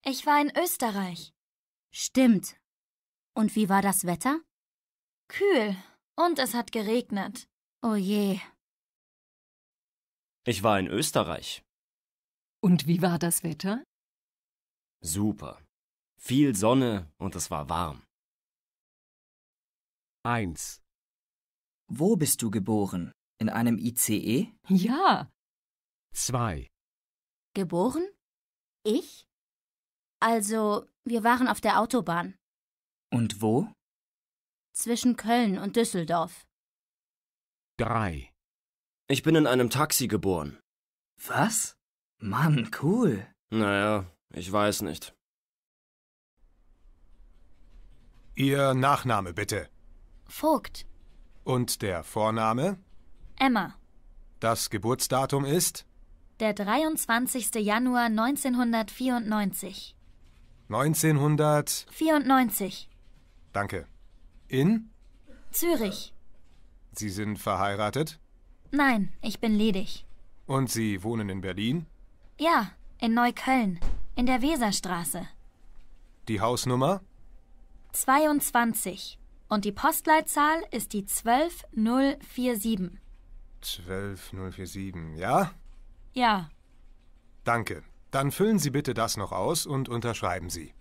Ich war in Österreich. Stimmt. Und wie war das Wetter? Kühl. Und es hat geregnet. Oh je. Ich war in Österreich. Und wie war das Wetter? Super. Viel Sonne und es war warm. 1. Wo bist du geboren? In einem ICE? Ja. 2. Geboren? Ich? Also, wir waren auf der Autobahn. Und wo? Zwischen Köln und Düsseldorf. 3. Ich bin in einem Taxi geboren. Was? Mann, cool. Naja, ich weiß nicht. Ihr Nachname bitte. Vogt. Und der Vorname? Emma. Das Geburtsdatum ist? Der 23. Januar 1994. 1994. Danke. In? Zürich. Sie sind verheiratet? Nein, ich bin ledig. Und Sie wohnen in Berlin? Ja, in Neukölln, in der Weserstraße. Die Hausnummer? 22. Und die Postleitzahl ist die 12047. 12047, ja? Ja. Danke. Dann füllen Sie bitte das noch aus und unterschreiben Sie.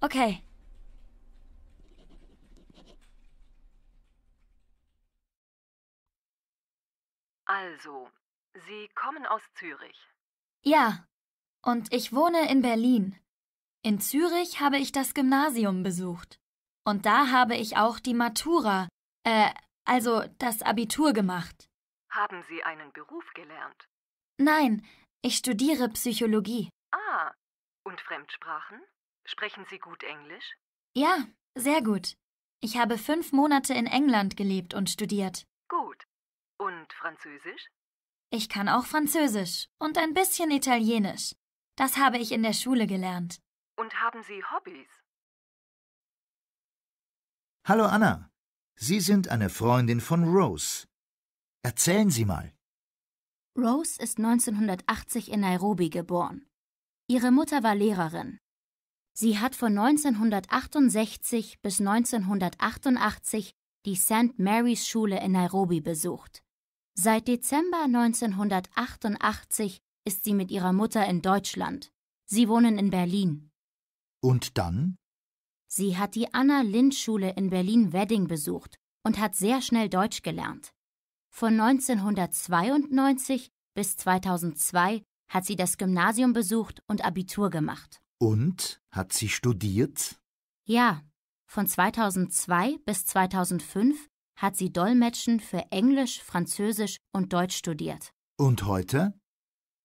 Okay. Also, Sie kommen aus Zürich. Ja, und ich wohne in Berlin. In Zürich habe ich das Gymnasium besucht. Und da habe ich auch die Matura, äh, also das Abitur gemacht. Haben Sie einen Beruf gelernt? Nein, ich studiere Psychologie. Ah, und Fremdsprachen? Sprechen Sie gut Englisch? Ja, sehr gut. Ich habe fünf Monate in England gelebt und studiert. Gut. Und Französisch? Ich kann auch Französisch und ein bisschen Italienisch. Das habe ich in der Schule gelernt. Und haben Sie Hobbys? Hallo Anna, Sie sind eine Freundin von Rose. Erzählen Sie mal. Rose ist 1980 in Nairobi geboren. Ihre Mutter war Lehrerin. Sie hat von 1968 bis 1988 die St. Mary's Schule in Nairobi besucht. Seit Dezember 1988 ist sie mit ihrer Mutter in Deutschland. Sie wohnen in Berlin. Und dann? Sie hat die Anna-Lind-Schule in Berlin-Wedding besucht und hat sehr schnell Deutsch gelernt. Von 1992 bis 2002 hat sie das Gymnasium besucht und Abitur gemacht. Und hat sie studiert? Ja, von 2002 bis 2005 hat sie Dolmetschen für Englisch, Französisch und Deutsch studiert. Und heute?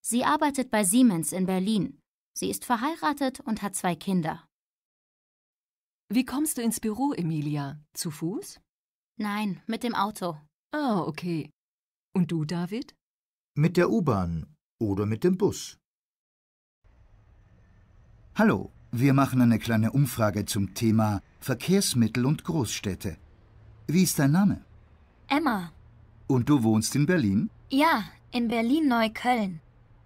Sie arbeitet bei Siemens in Berlin. Sie ist verheiratet und hat zwei Kinder. Wie kommst du ins Büro, Emilia? Zu Fuß? Nein, mit dem Auto. Ah, okay. Und du, David? Mit der U-Bahn oder mit dem Bus. Hallo, wir machen eine kleine Umfrage zum Thema Verkehrsmittel und Großstädte. Wie ist dein Name? Emma. Und du wohnst in Berlin? Ja, in Berlin-Neukölln.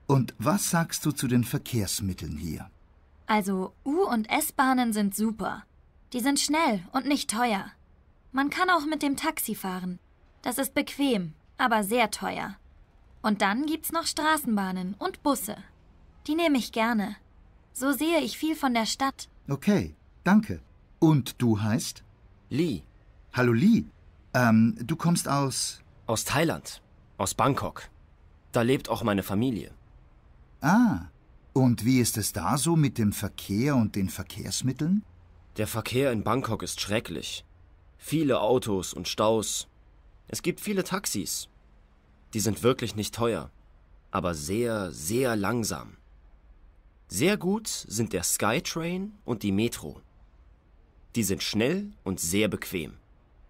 Und was sagst du zu den Verkehrsmitteln hier? Also U- und S-Bahnen sind super. Die sind schnell und nicht teuer. Man kann auch mit dem Taxi fahren. Das ist bequem, aber sehr teuer. Und dann gibt's noch Straßenbahnen und Busse. Die nehme ich gerne. So sehe ich viel von der Stadt. Okay, danke. Und du heißt? Lee. Hallo Lee. Ähm, du kommst aus? Aus Thailand. Aus Bangkok. Da lebt auch meine Familie. Ah. Und wie ist es da so mit dem Verkehr und den Verkehrsmitteln? Der Verkehr in Bangkok ist schrecklich. Viele Autos und Staus. Es gibt viele Taxis. Die sind wirklich nicht teuer, aber sehr, sehr langsam. Sehr gut sind der Skytrain und die Metro. Die sind schnell und sehr bequem.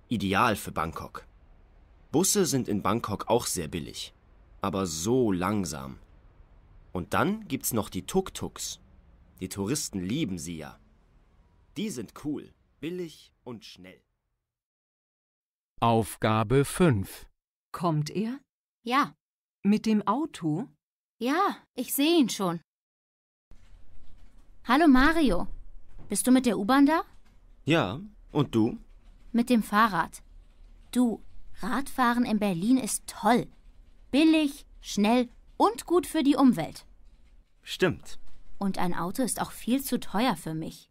Ideal für Bangkok. Busse sind in Bangkok auch sehr billig, aber so langsam. Und dann gibt's noch die Tuk-Tuks. Die Touristen lieben sie ja. Die sind cool, billig und schnell. Aufgabe 5. Kommt er? Ja. Mit dem Auto? Ja, ich sehe ihn schon. Hallo Mario. Bist du mit der U-Bahn da? Ja, und du? Mit dem Fahrrad. Du, Radfahren in Berlin ist toll. Billig, schnell und gut für die Umwelt. Stimmt. Und ein Auto ist auch viel zu teuer für mich.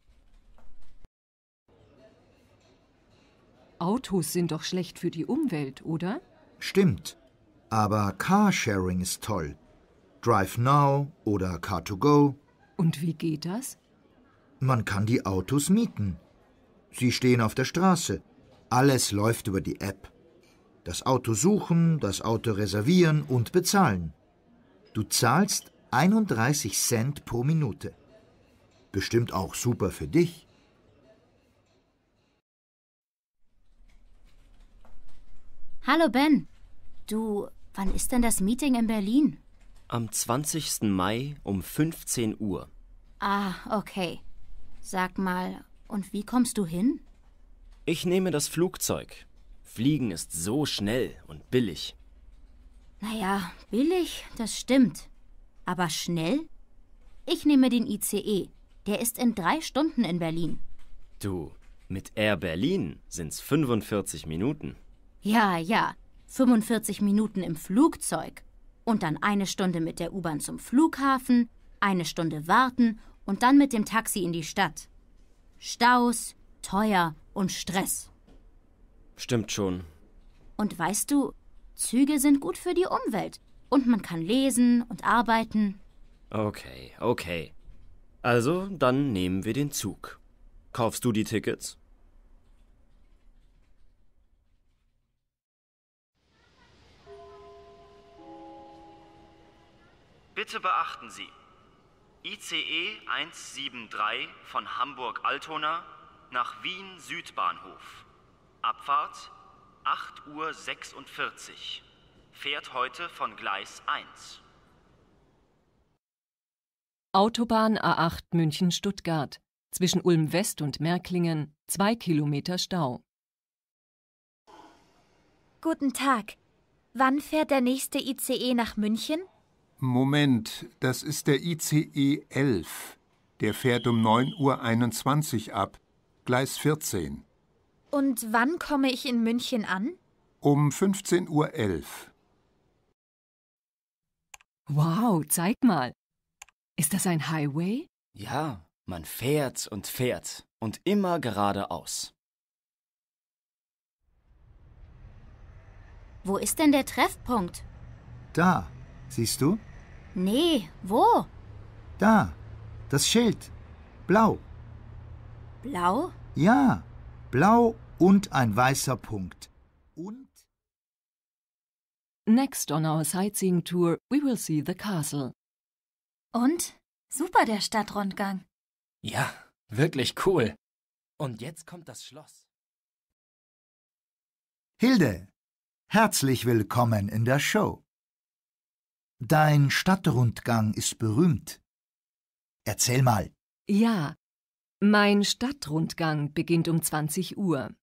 Autos sind doch schlecht für die Umwelt, oder? Stimmt. Aber Carsharing ist toll. Drive Now oder Car2Go. Und wie geht das? Man kann die Autos mieten. Sie stehen auf der Straße. Alles läuft über die App. Das Auto suchen, das Auto reservieren und bezahlen. Du zahlst 31 Cent pro Minute. Bestimmt auch super für dich. Hallo Ben. Du, wann ist denn das Meeting in Berlin? Am 20. Mai um 15 Uhr. Ah, okay. Sag mal, und wie kommst du hin? Ich nehme das Flugzeug. Fliegen ist so schnell und billig. Naja, billig, das stimmt. Aber schnell? Ich nehme den ICE. Der ist in drei Stunden in Berlin. Du, mit Air Berlin sind's 45 Minuten. Ja, ja, 45 Minuten im Flugzeug und dann eine Stunde mit der U-Bahn zum Flughafen, eine Stunde warten und dann mit dem Taxi in die Stadt. Staus, teuer und Stress. Stimmt schon. Und weißt du, Züge sind gut für die Umwelt und man kann lesen und arbeiten. Okay, okay. Also, dann nehmen wir den Zug. Kaufst du die Tickets? Bitte beachten Sie, ICE 173 von Hamburg-Altona nach Wien Südbahnhof. Abfahrt 8.46 Uhr. Fährt heute von Gleis 1. Autobahn A8 München-Stuttgart. Zwischen Ulm-West und Merklingen 2 Kilometer Stau. Guten Tag. Wann fährt der nächste ICE nach München? Moment, das ist der ICE 11. Der fährt um 9.21 Uhr ab, Gleis 14. Und wann komme ich in München an? Um 15.11 Uhr. Wow, zeig mal. Ist das ein Highway? Ja, man fährt und fährt und immer geradeaus. Wo ist denn der Treffpunkt? Da, siehst du? Nee, wo? Da, das Schild. Blau. Blau? Ja, blau und ein weißer Punkt. Und? Next on our sightseeing tour, we will see the castle. Und? Super der Stadtrundgang. Ja, wirklich cool. Und jetzt kommt das Schloss. Hilde, herzlich willkommen in der Show. Dein Stadtrundgang ist berühmt. Erzähl mal. Ja, mein Stadtrundgang beginnt um 20 Uhr.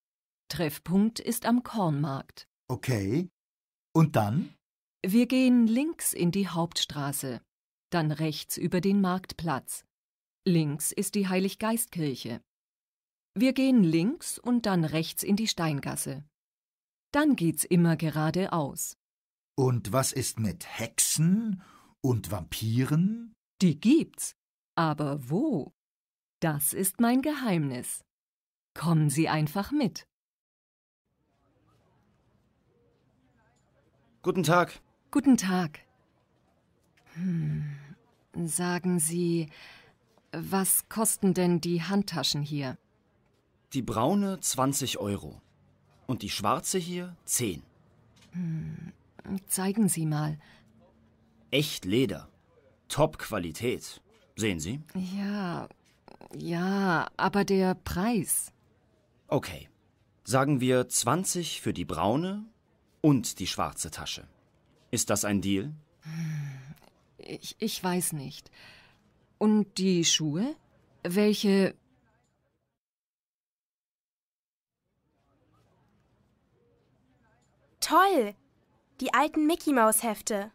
Treffpunkt ist am Kornmarkt. Okay. Und dann? Wir gehen links in die Hauptstraße, dann rechts über den Marktplatz. Links ist die Heiliggeistkirche. Wir gehen links und dann rechts in die Steingasse. Dann geht's immer geradeaus. Und was ist mit Hexen und Vampiren? Die gibt's. Aber wo? Das ist mein Geheimnis. Kommen Sie einfach mit. Guten Tag. Guten Tag. Hm. Sagen Sie, was kosten denn die Handtaschen hier? Die braune 20 Euro und die schwarze hier 10. Hm. Zeigen Sie mal. Echt Leder. Top-Qualität. Sehen Sie? Ja, ja, aber der Preis. Okay. Sagen wir 20 für die braune und die schwarze Tasche. Ist das ein Deal? Ich, ich weiß nicht. Und die Schuhe? Welche. Toll! Die alten Mickey Maus Hefte.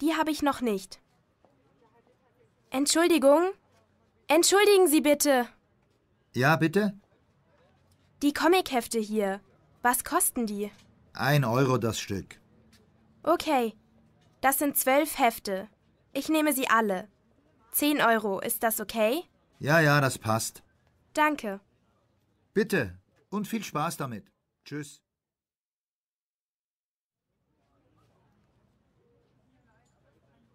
Die habe ich noch nicht. Entschuldigung? Entschuldigen Sie bitte. Ja, bitte? Die Comic-Hefte hier. Was kosten die? Ein Euro das Stück. Okay. Das sind zwölf Hefte. Ich nehme sie alle. Zehn Euro, ist das okay? Ja, ja, das passt. Danke. Bitte und viel Spaß damit. Tschüss.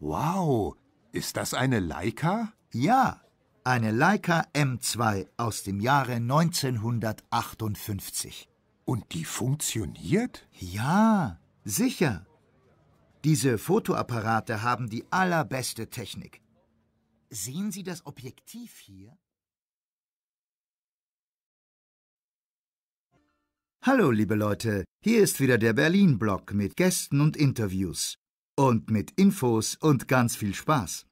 Wow, ist das eine Leica? Ja, eine Leica M2 aus dem Jahre 1958. Und die funktioniert? Ja, sicher. Diese Fotoapparate haben die allerbeste Technik. Sehen Sie das Objektiv hier? Hallo, liebe Leute, hier ist wieder der Berlin-Blog mit Gästen und Interviews und mit Infos und ganz viel Spaß.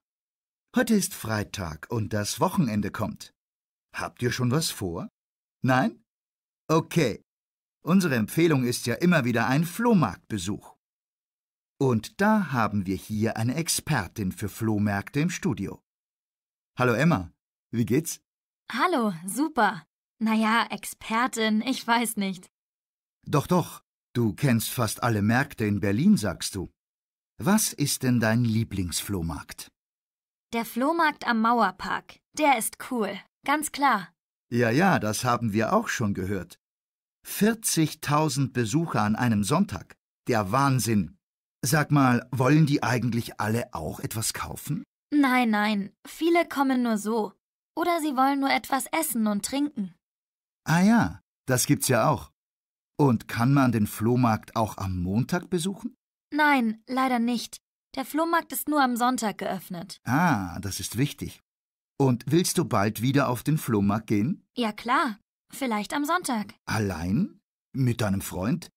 Heute ist Freitag und das Wochenende kommt. Habt ihr schon was vor? Nein? Okay. Unsere Empfehlung ist ja immer wieder ein Flohmarktbesuch. Und da haben wir hier eine Expertin für Flohmärkte im Studio. Hallo Emma, wie geht's? Hallo, super. Naja, Expertin, ich weiß nicht. Doch, doch, du kennst fast alle Märkte in Berlin, sagst du. Was ist denn dein Lieblingsflohmarkt? Der Flohmarkt am Mauerpark. Der ist cool, ganz klar. Ja, ja, das haben wir auch schon gehört. 40.000 Besucher an einem Sonntag. Der Wahnsinn. Sag mal, wollen die eigentlich alle auch etwas kaufen? Nein, nein, viele kommen nur so. Oder sie wollen nur etwas essen und trinken. Ah ja, das gibt's ja auch. Und kann man den Flohmarkt auch am Montag besuchen? Nein, leider nicht. Der Flohmarkt ist nur am Sonntag geöffnet. Ah, das ist wichtig. Und willst du bald wieder auf den Flohmarkt gehen? Ja klar, vielleicht am Sonntag. Allein? Mit deinem Freund?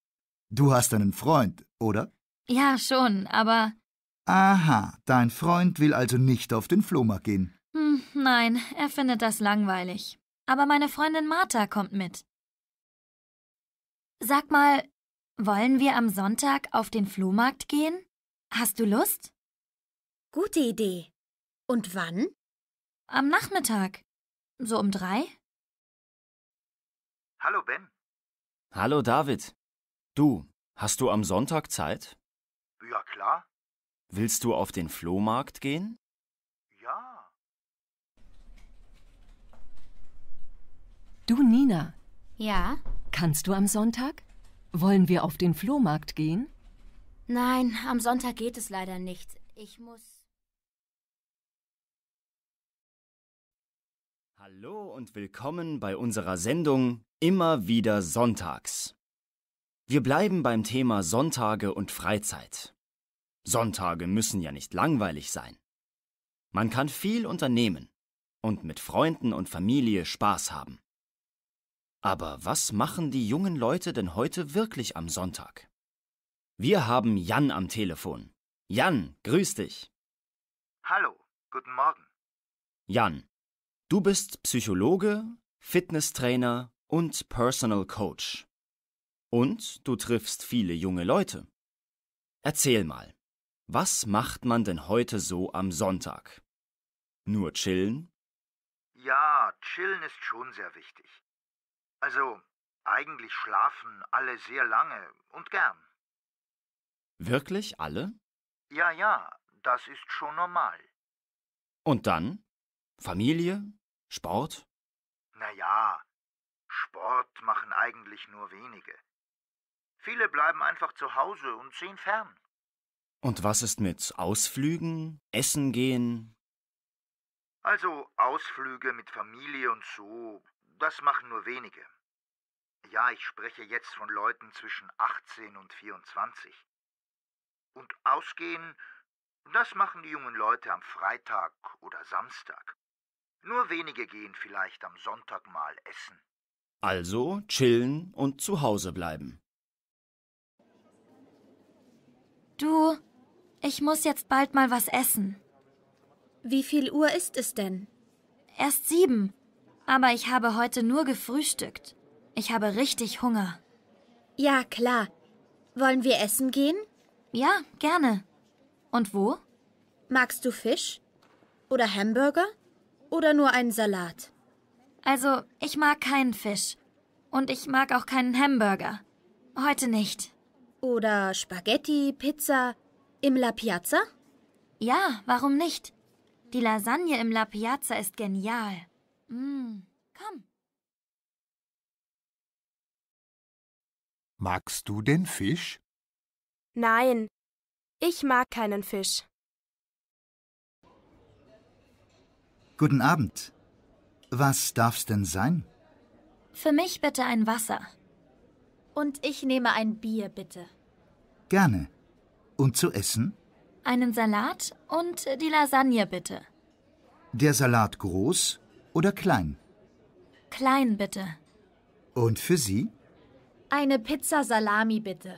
Du hast einen Freund, oder? Ja, schon, aber... Aha, dein Freund will also nicht auf den Flohmarkt gehen. Hm, nein, er findet das langweilig. Aber meine Freundin Martha kommt mit. Sag mal, wollen wir am Sonntag auf den Flohmarkt gehen? Hast du Lust? Gute Idee. Und wann? Am Nachmittag. So um drei? Hallo Ben. Hallo David. Du, hast du am Sonntag Zeit? Ja klar. Willst du auf den Flohmarkt gehen? Ja. Du Nina. Ja. Kannst du am Sonntag? Wollen wir auf den Flohmarkt gehen? Nein, am Sonntag geht es leider nicht. Ich muss. Hallo und willkommen bei unserer Sendung Immer wieder Sonntags. Wir bleiben beim Thema Sonntage und Freizeit. Sonntage müssen ja nicht langweilig sein. Man kann viel unternehmen und mit Freunden und Familie Spaß haben. Aber was machen die jungen Leute denn heute wirklich am Sonntag? Wir haben Jan am Telefon. Jan, grüß dich. Hallo, guten Morgen. Jan, du bist Psychologe, Fitnesstrainer und Personal Coach. Und du triffst viele junge Leute. Erzähl mal, was macht man denn heute so am Sonntag? Nur chillen? Ja, chillen ist schon sehr wichtig. Also, eigentlich schlafen alle sehr lange und gern. Wirklich alle? Ja, ja, das ist schon normal. Und dann? Familie? Sport? Na ja, Sport machen eigentlich nur wenige. Viele bleiben einfach zu Hause und sehen fern. Und was ist mit Ausflügen, Essen gehen? Also Ausflüge mit Familie und so, das machen nur wenige. Ja, ich spreche jetzt von Leuten zwischen 18 und 24. Und ausgehen, das machen die jungen Leute am Freitag oder Samstag. Nur wenige gehen vielleicht am Sonntag mal essen. Also chillen und zu Hause bleiben. Du, ich muss jetzt bald mal was essen. Wie viel Uhr ist es denn? Erst sieben. Aber ich habe heute nur gefrühstückt. Ich habe richtig Hunger. Ja, klar. Wollen wir essen gehen? Ja, gerne. Und wo? Magst du Fisch? Oder Hamburger? Oder nur einen Salat? Also, ich mag keinen Fisch. Und ich mag auch keinen Hamburger. Heute nicht. Oder Spaghetti, Pizza im La Piazza? Ja, warum nicht? Die Lasagne im La Piazza ist genial. Mmh, komm. Magst du den Fisch? Nein, ich mag keinen Fisch. Guten Abend. Was darf's denn sein? Für mich bitte ein Wasser. Und ich nehme ein Bier, bitte. Gerne. Und zu essen? Einen Salat und äh, die Lasagne, bitte. Der Salat groß oder klein? Klein, bitte. Und für Sie? Eine Pizza Salami bitte.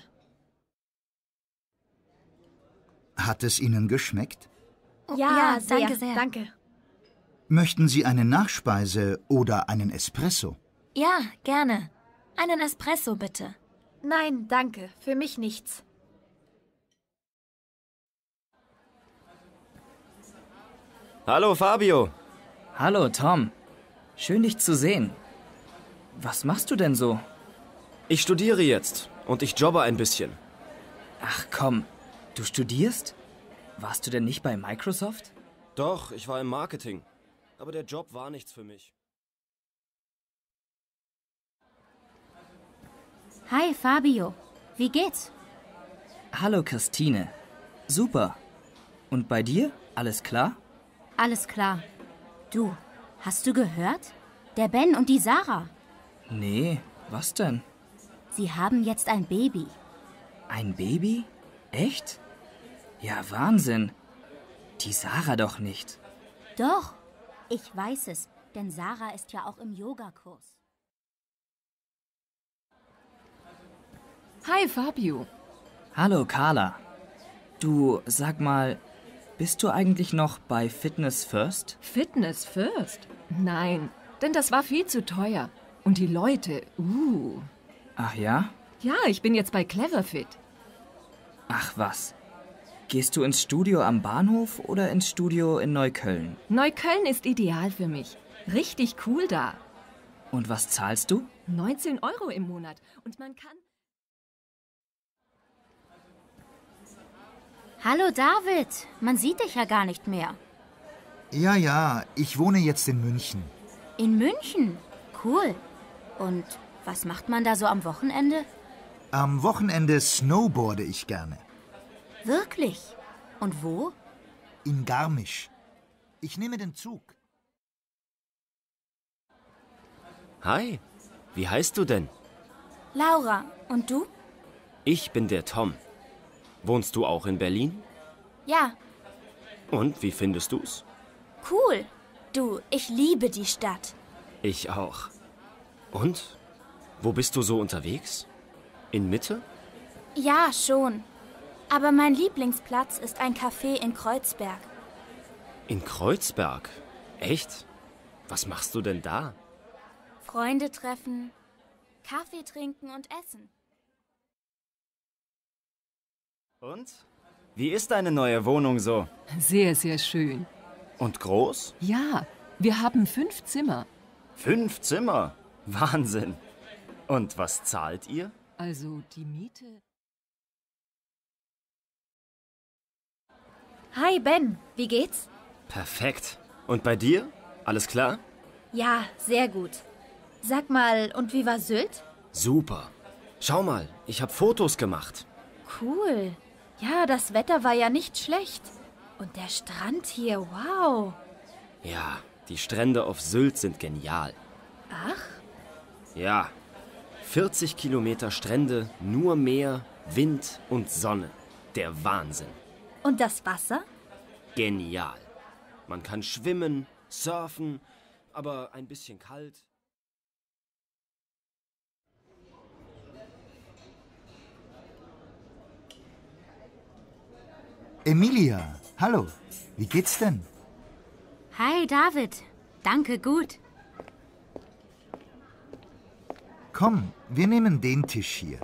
Hat es Ihnen geschmeckt? Oh, ja, ja sehr, danke sehr. Danke. Möchten Sie eine Nachspeise oder einen Espresso? Ja, gerne. Einen Espresso bitte. Nein, danke. Für mich nichts. Hallo Fabio. Hallo Tom. Schön dich zu sehen. Was machst du denn so? Ich studiere jetzt und ich jobbe ein bisschen. Ach komm, du studierst? Warst du denn nicht bei Microsoft? Doch, ich war im Marketing. Aber der Job war nichts für mich. Hi Fabio, wie geht's? Hallo Christine. Super. Und bei dir? Alles klar? Alles klar. Du, hast du gehört? Der Ben und die Sarah. Nee, was denn? Sie haben jetzt ein Baby. Ein Baby? Echt? Ja, Wahnsinn. Die Sarah doch nicht. Doch, ich weiß es, denn Sarah ist ja auch im Yogakurs. Hi, Fabio. Hallo, Carla. Du, sag mal, bist du eigentlich noch bei Fitness First? Fitness First? Nein, denn das war viel zu teuer. Und die Leute, uh. Ach ja? Ja, ich bin jetzt bei Cleverfit. Ach was. Gehst du ins Studio am Bahnhof oder ins Studio in Neukölln? Neukölln ist ideal für mich. Richtig cool da. Und was zahlst du? 19 Euro im Monat. Und man kann. Hallo David, man sieht dich ja gar nicht mehr. Ja, ja, ich wohne jetzt in München. In München? Cool. Und was macht man da so am Wochenende? Am Wochenende snowboarde ich gerne. Wirklich? Und wo? In Garmisch. Ich nehme den Zug. Hi, wie heißt du denn? Laura, und du? Ich bin der Tom. Wohnst du auch in Berlin? Ja. Und wie findest du's? Cool. Du, ich liebe die Stadt. Ich auch. Und wo bist du so unterwegs? In Mitte? Ja, schon. Aber mein Lieblingsplatz ist ein Café in Kreuzberg. In Kreuzberg? Echt? Was machst du denn da? Freunde treffen, Kaffee trinken und essen. Und? Wie ist deine neue Wohnung so? Sehr, sehr schön. Und groß? Ja, wir haben fünf Zimmer. Fünf Zimmer? Wahnsinn. Und was zahlt ihr? Also die Miete. Hi Ben, wie geht's? Perfekt. Und bei dir? Alles klar? Ja, sehr gut. Sag mal, und wie war Sylt? Super. Schau mal, ich habe Fotos gemacht. Cool. Ja, das Wetter war ja nicht schlecht. Und der Strand hier, wow. Ja, die Strände auf Sylt sind genial. Ach? Ja, 40 Kilometer Strände, nur Meer, Wind und Sonne. Der Wahnsinn. Und das Wasser? Genial. Man kann schwimmen, surfen, aber ein bisschen kalt. Emilia, hallo. Wie geht's denn? Hi, David. Danke, gut. Komm, wir nehmen den Tisch hier.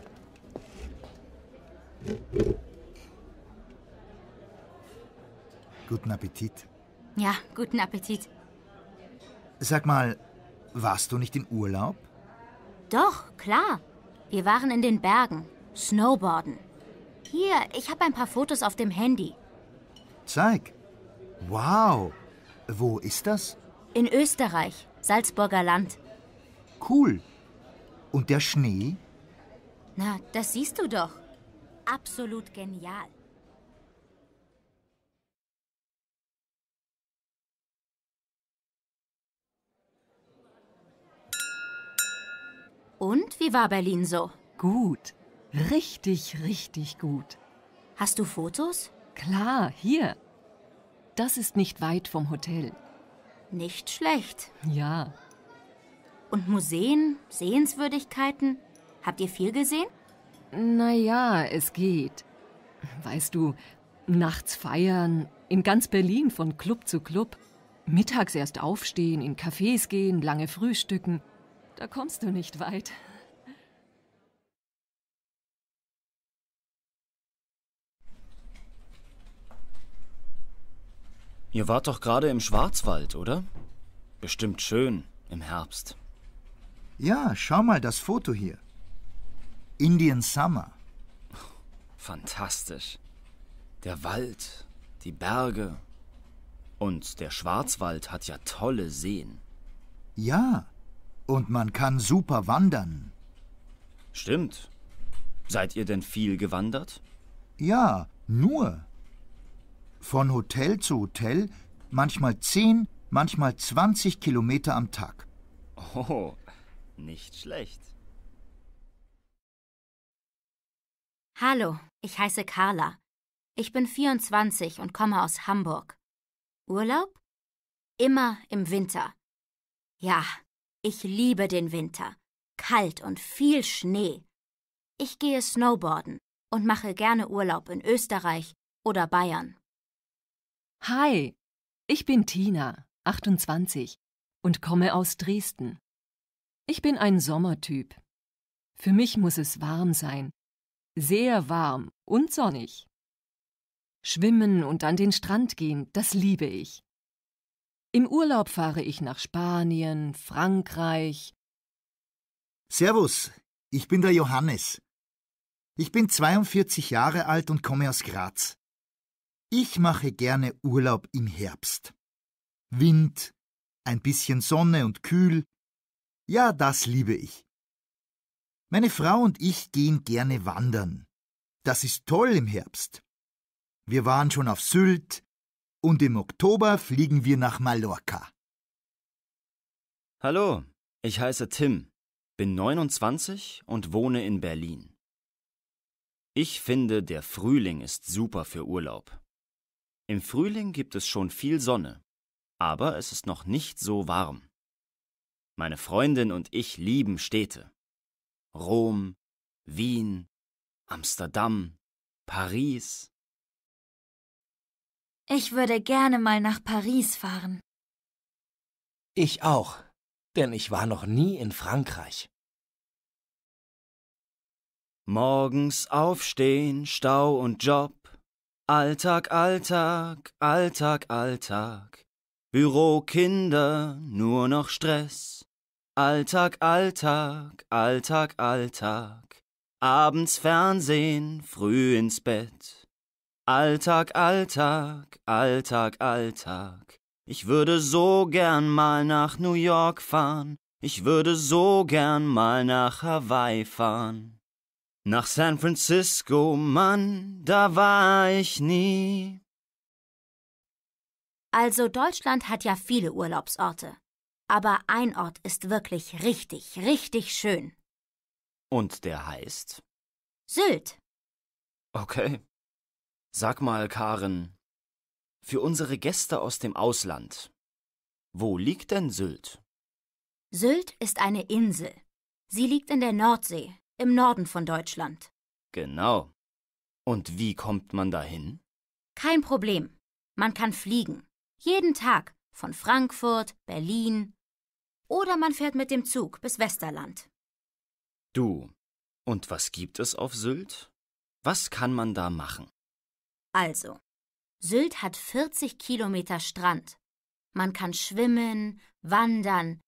Guten Appetit. Ja, guten Appetit. Sag mal, warst du nicht im Urlaub? Doch, klar. Wir waren in den Bergen, snowboarden. Hier, ich habe ein paar Fotos auf dem Handy. Zeig. Wow. Wo ist das? In Österreich, Salzburger Land. Cool. Und der Schnee? Na, das siehst du doch. Absolut genial. Und wie war Berlin so? Gut. Richtig, richtig gut. Hast du Fotos? Klar, hier. Das ist nicht weit vom Hotel. Nicht schlecht. Ja. Und Museen, Sehenswürdigkeiten? Habt ihr viel gesehen? Naja, es geht. Weißt du, nachts feiern, in ganz Berlin von Club zu Club, mittags erst aufstehen, in Cafés gehen, lange frühstücken. Da kommst du nicht weit. Ihr wart doch gerade im Schwarzwald, oder? Bestimmt schön im Herbst. Ja, schau mal das Foto hier. Indian Summer. Fantastisch. Der Wald, die Berge. Und der Schwarzwald hat ja tolle Seen. Ja, und man kann super wandern. Stimmt. Seid ihr denn viel gewandert? Ja, nur. Von Hotel zu Hotel, manchmal 10, manchmal 20 Kilometer am Tag. Oh, nicht schlecht. Hallo, ich heiße Carla. Ich bin 24 und komme aus Hamburg. Urlaub? Immer im Winter. Ja, ich liebe den Winter. Kalt und viel Schnee. Ich gehe Snowboarden und mache gerne Urlaub in Österreich oder Bayern. Hi, ich bin Tina, 28 und komme aus Dresden. Ich bin ein Sommertyp. Für mich muss es warm sein. Sehr warm und sonnig. Schwimmen und an den Strand gehen, das liebe ich. Im Urlaub fahre ich nach Spanien, Frankreich. Servus, ich bin der Johannes. Ich bin 42 Jahre alt und komme aus Graz. Ich mache gerne Urlaub im Herbst. Wind, ein bisschen Sonne und kühl, ja, das liebe ich. Meine Frau und ich gehen gerne wandern. Das ist toll im Herbst. Wir waren schon auf Sylt und im Oktober fliegen wir nach Mallorca. Hallo, ich heiße Tim, bin 29 und wohne in Berlin. Ich finde, der Frühling ist super für Urlaub. Im Frühling gibt es schon viel Sonne, aber es ist noch nicht so warm. Meine Freundin und ich lieben Städte. Rom, Wien, Amsterdam, Paris. Ich würde gerne mal nach Paris fahren. Ich auch, denn ich war noch nie in Frankreich. Morgens aufstehen, Stau und Job. Alltag, Alltag, Alltag, Alltag. Büro, Kinder, nur noch Stress. Alltag, Alltag, Alltag, Alltag. Abends Fernsehen, früh ins Bett. Alltag, Alltag, Alltag, Alltag. Ich würde so gern mal nach New York fahren. Ich würde so gern mal nach Hawaii fahren. Nach San Francisco, Mann, da war ich nie. Also Deutschland hat ja viele Urlaubsorte aber ein Ort ist wirklich richtig, richtig schön. Und der heißt? Sylt. Okay. Sag mal, Karen, für unsere Gäste aus dem Ausland, wo liegt denn Sylt? Sylt ist eine Insel. Sie liegt in der Nordsee, im Norden von Deutschland. Genau. Und wie kommt man dahin? Kein Problem. Man kann fliegen. Jeden Tag. Von Frankfurt, Berlin, oder man fährt mit dem Zug bis Westerland. Du, und was gibt es auf Sylt? Was kann man da machen? Also, Sylt hat 40 Kilometer Strand. Man kann schwimmen, wandern,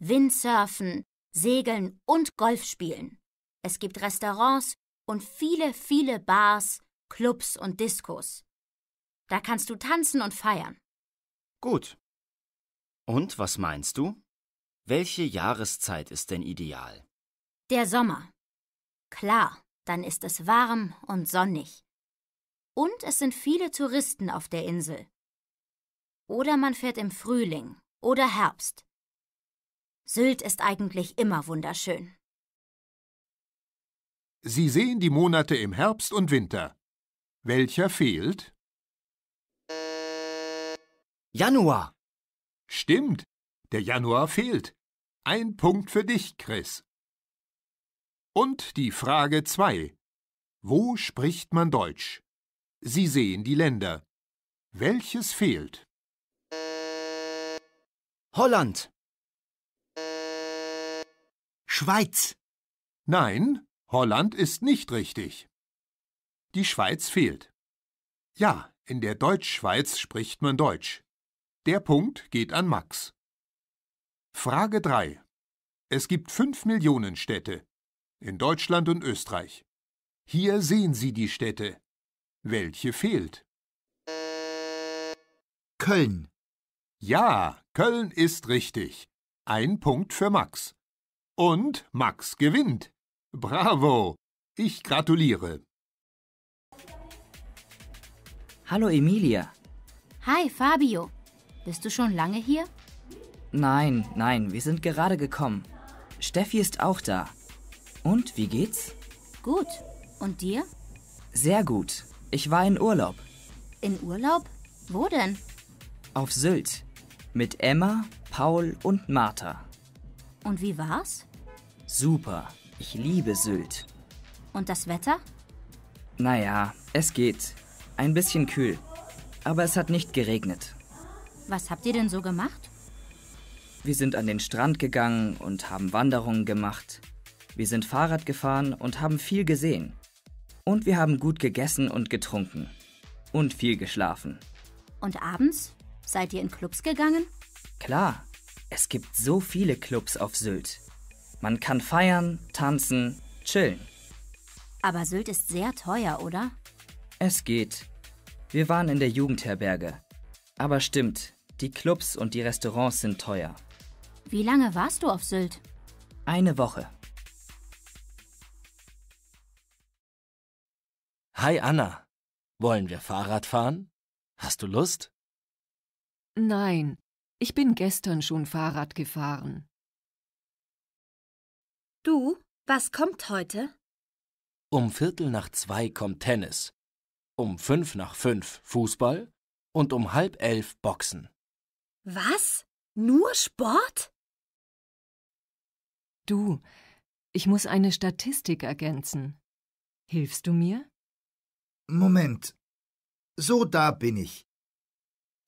Windsurfen, segeln und Golf spielen. Es gibt Restaurants und viele, viele Bars, Clubs und Diskos. Da kannst du tanzen und feiern. Gut. Und was meinst du? Welche Jahreszeit ist denn ideal? Der Sommer. Klar, dann ist es warm und sonnig. Und es sind viele Touristen auf der Insel. Oder man fährt im Frühling oder Herbst. Sylt ist eigentlich immer wunderschön. Sie sehen die Monate im Herbst und Winter. Welcher fehlt? Januar. Stimmt, der Januar fehlt. Ein Punkt für dich, Chris. Und die Frage 2. Wo spricht man Deutsch? Sie sehen die Länder. Welches fehlt? Holland. Schweiz. Nein, Holland ist nicht richtig. Die Schweiz fehlt. Ja, in der Deutschschweiz spricht man Deutsch. Der Punkt geht an Max. Frage 3. Es gibt 5 Millionen Städte in Deutschland und Österreich. Hier sehen Sie die Städte. Welche fehlt? Köln. Ja, Köln ist richtig. Ein Punkt für Max. Und Max gewinnt. Bravo! Ich gratuliere. Hallo Emilia. Hi Fabio. Bist du schon lange hier? Nein, nein, wir sind gerade gekommen. Steffi ist auch da. Und, wie geht's? Gut. Und dir? Sehr gut. Ich war in Urlaub. In Urlaub? Wo denn? Auf Sylt. Mit Emma, Paul und Martha. Und wie war's? Super. Ich liebe Sylt. Und das Wetter? Naja, es geht. Ein bisschen kühl. Aber es hat nicht geregnet. Was habt ihr denn so gemacht? Wir sind an den Strand gegangen und haben Wanderungen gemacht. Wir sind Fahrrad gefahren und haben viel gesehen. Und wir haben gut gegessen und getrunken. Und viel geschlafen. Und abends? Seid ihr in Clubs gegangen? Klar, es gibt so viele Clubs auf Sylt. Man kann feiern, tanzen, chillen. Aber Sylt ist sehr teuer, oder? Es geht. Wir waren in der Jugendherberge. Aber stimmt, die Clubs und die Restaurants sind teuer. Wie lange warst du auf Sylt? Eine Woche. Hi Anna, wollen wir Fahrrad fahren? Hast du Lust? Nein, ich bin gestern schon Fahrrad gefahren. Du, was kommt heute? Um Viertel nach zwei kommt Tennis, um fünf nach fünf Fußball und um halb elf Boxen. Was? Nur Sport? du. Ich muss eine Statistik ergänzen. Hilfst du mir? Moment. So, da bin ich.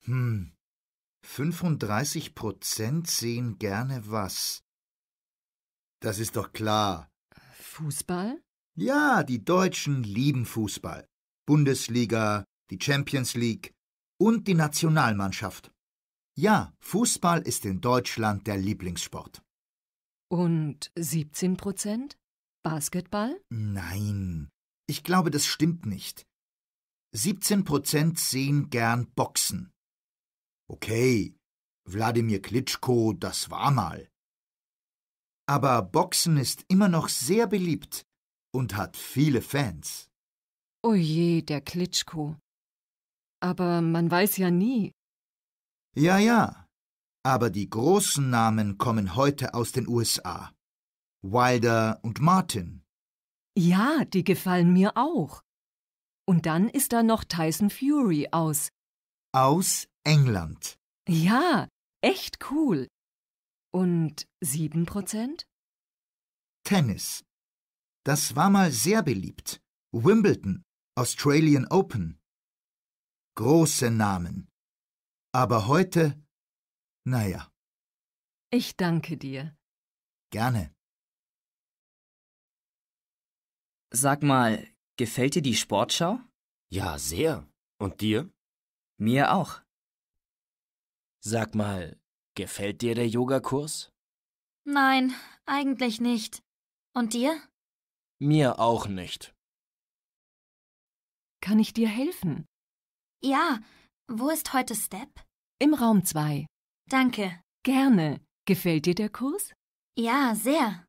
Hm. 35 Prozent sehen gerne was. Das ist doch klar. Fußball? Ja, die Deutschen lieben Fußball. Bundesliga, die Champions League und die Nationalmannschaft. Ja, Fußball ist in Deutschland der Lieblingssport. Und 17 Prozent? Basketball? Nein, ich glaube, das stimmt nicht. 17 Prozent sehen gern Boxen. Okay, Wladimir Klitschko, das war mal. Aber Boxen ist immer noch sehr beliebt und hat viele Fans. Oje, der Klitschko. Aber man weiß ja nie. Ja, ja, aber die großen Namen kommen heute aus den USA. Wilder und Martin. Ja, die gefallen mir auch. Und dann ist da noch Tyson Fury aus. Aus England. Ja, echt cool. Und sieben Prozent? Tennis. Das war mal sehr beliebt. Wimbledon, Australian Open. Große Namen. Aber heute naja. Ich danke dir. Gerne. Sag mal, gefällt dir die Sportschau? Ja, sehr. Und dir? Mir auch. Sag mal, gefällt dir der Yogakurs? Nein, eigentlich nicht. Und dir? Mir auch nicht. Kann ich dir helfen? Ja, wo ist heute Step? Im Raum 2. Danke. Gerne. Gefällt dir der Kurs? Ja, sehr.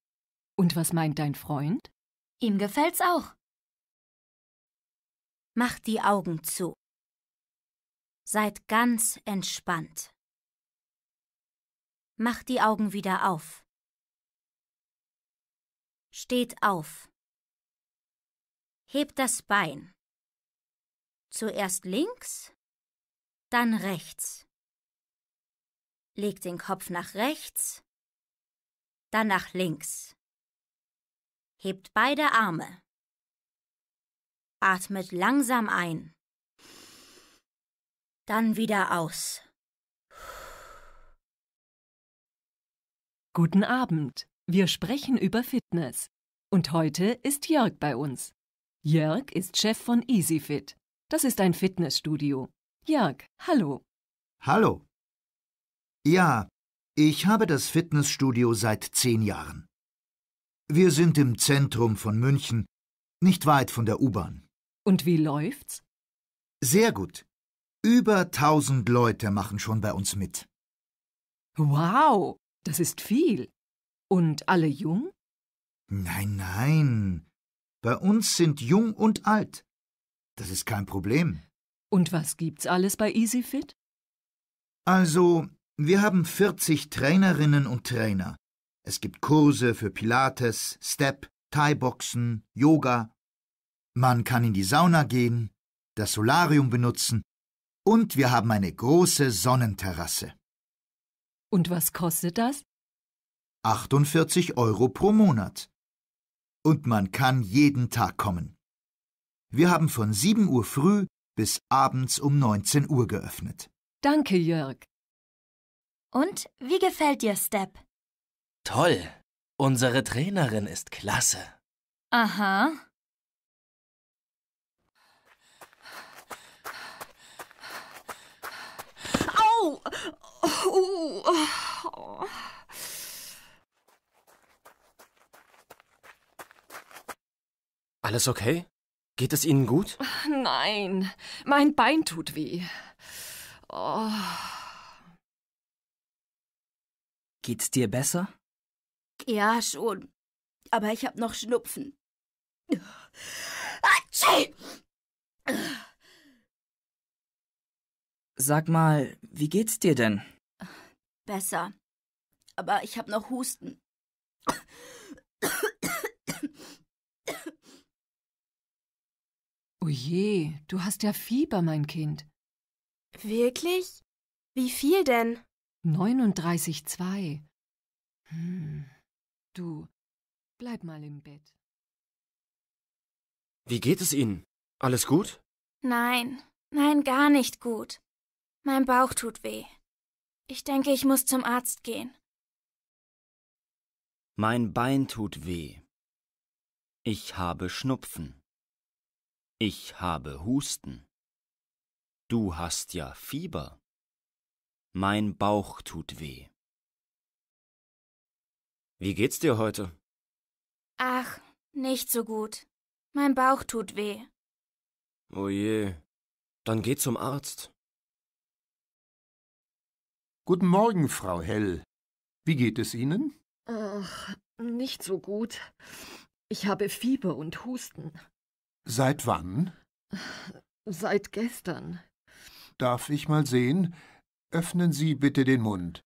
Und was meint dein Freund? Ihm gefällt's auch. Macht die Augen zu. Seid ganz entspannt. Macht die Augen wieder auf. Steht auf. Hebt das Bein. Zuerst links, dann rechts legt den Kopf nach rechts, dann nach links. Hebt beide Arme. Atmet langsam ein. Dann wieder aus. Guten Abend. Wir sprechen über Fitness. Und heute ist Jörg bei uns. Jörg ist Chef von EasyFit. Das ist ein Fitnessstudio. Jörg, hallo. Hallo. Ja, ich habe das Fitnessstudio seit zehn Jahren. Wir sind im Zentrum von München, nicht weit von der U-Bahn. Und wie läuft's? Sehr gut. Über tausend Leute machen schon bei uns mit. Wow, das ist viel. Und alle jung? Nein, nein. Bei uns sind jung und alt. Das ist kein Problem. Und was gibt's alles bei EasyFit? Also, wir haben 40 Trainerinnen und Trainer. Es gibt Kurse für Pilates, Step, Thai-Boxen, Yoga. Man kann in die Sauna gehen, das Solarium benutzen und wir haben eine große Sonnenterrasse. Und was kostet das? 48 Euro pro Monat. Und man kann jeden Tag kommen. Wir haben von 7 Uhr früh bis abends um 19 Uhr geöffnet. Danke, Jörg. Und wie gefällt dir Step? Toll. Unsere Trainerin ist klasse. Aha. Au! Oh. Oh. Alles okay? Geht es Ihnen gut? Nein, mein Bein tut weh. Oh. Geht's dir besser? Ja, schon. Aber ich hab noch Schnupfen. Achi! Sag mal, wie geht's dir denn? Besser. Aber ich hab noch Husten. Oje, oh du hast ja Fieber, mein Kind. Wirklich? Wie viel denn? 39,2. Hm. Du, bleib mal im Bett. Wie geht es Ihnen? Alles gut? Nein, nein, gar nicht gut. Mein Bauch tut weh. Ich denke, ich muss zum Arzt gehen. Mein Bein tut weh. Ich habe Schnupfen. Ich habe Husten. Du hast ja Fieber. Mein Bauch tut weh. Wie geht's dir heute? Ach, nicht so gut. Mein Bauch tut weh. Oh je. Dann geh zum Arzt. Guten Morgen, Frau Hell. Wie geht es Ihnen? Ach, nicht so gut. Ich habe Fieber und Husten. Seit wann? Seit gestern. Darf ich mal sehen? Öffnen Sie bitte den Mund.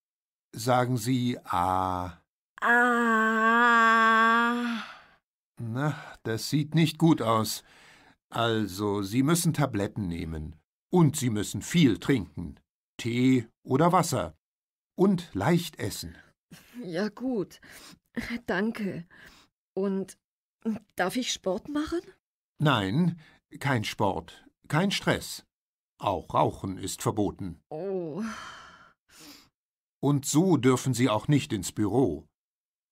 Sagen Sie Ah. Ah. Na, das sieht nicht gut aus. Also, Sie müssen Tabletten nehmen. Und Sie müssen viel trinken. Tee oder Wasser. Und leicht essen. Ja gut, danke. Und darf ich Sport machen? Nein, kein Sport, kein Stress. Auch Rauchen ist verboten. Oh. Und so dürfen Sie auch nicht ins Büro.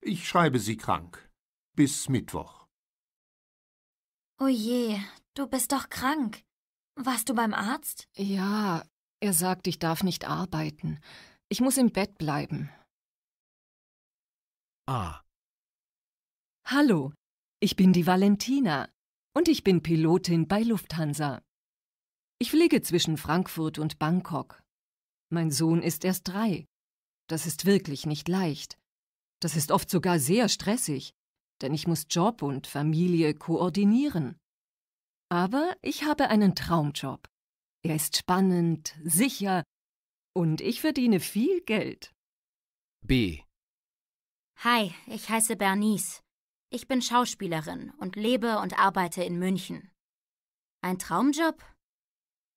Ich schreibe Sie krank. Bis Mittwoch. Oh je, du bist doch krank. Warst du beim Arzt? Ja, er sagt, ich darf nicht arbeiten. Ich muss im Bett bleiben. Ah. Hallo, ich bin die Valentina und ich bin Pilotin bei Lufthansa. Ich fliege zwischen Frankfurt und Bangkok. Mein Sohn ist erst drei. Das ist wirklich nicht leicht. Das ist oft sogar sehr stressig, denn ich muss Job und Familie koordinieren. Aber ich habe einen Traumjob. Er ist spannend, sicher und ich verdiene viel Geld. B. Hi, ich heiße Bernice. Ich bin Schauspielerin und lebe und arbeite in München. Ein Traumjob?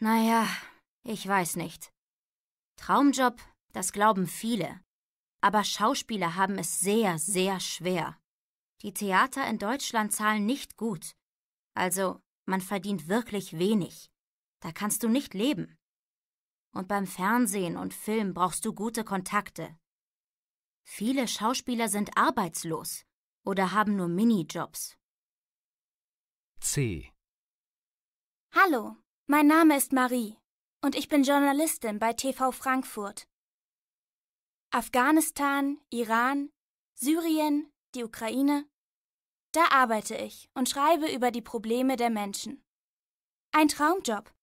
Naja, ich weiß nicht. Traumjob, das glauben viele. Aber Schauspieler haben es sehr, sehr schwer. Die Theater in Deutschland zahlen nicht gut. Also, man verdient wirklich wenig. Da kannst du nicht leben. Und beim Fernsehen und Film brauchst du gute Kontakte. Viele Schauspieler sind arbeitslos oder haben nur Minijobs. C. Hallo, mein Name ist Marie und ich bin Journalistin bei TV Frankfurt. Afghanistan, Iran, Syrien, die Ukraine. Da arbeite ich und schreibe über die Probleme der Menschen. Ein Traumjob.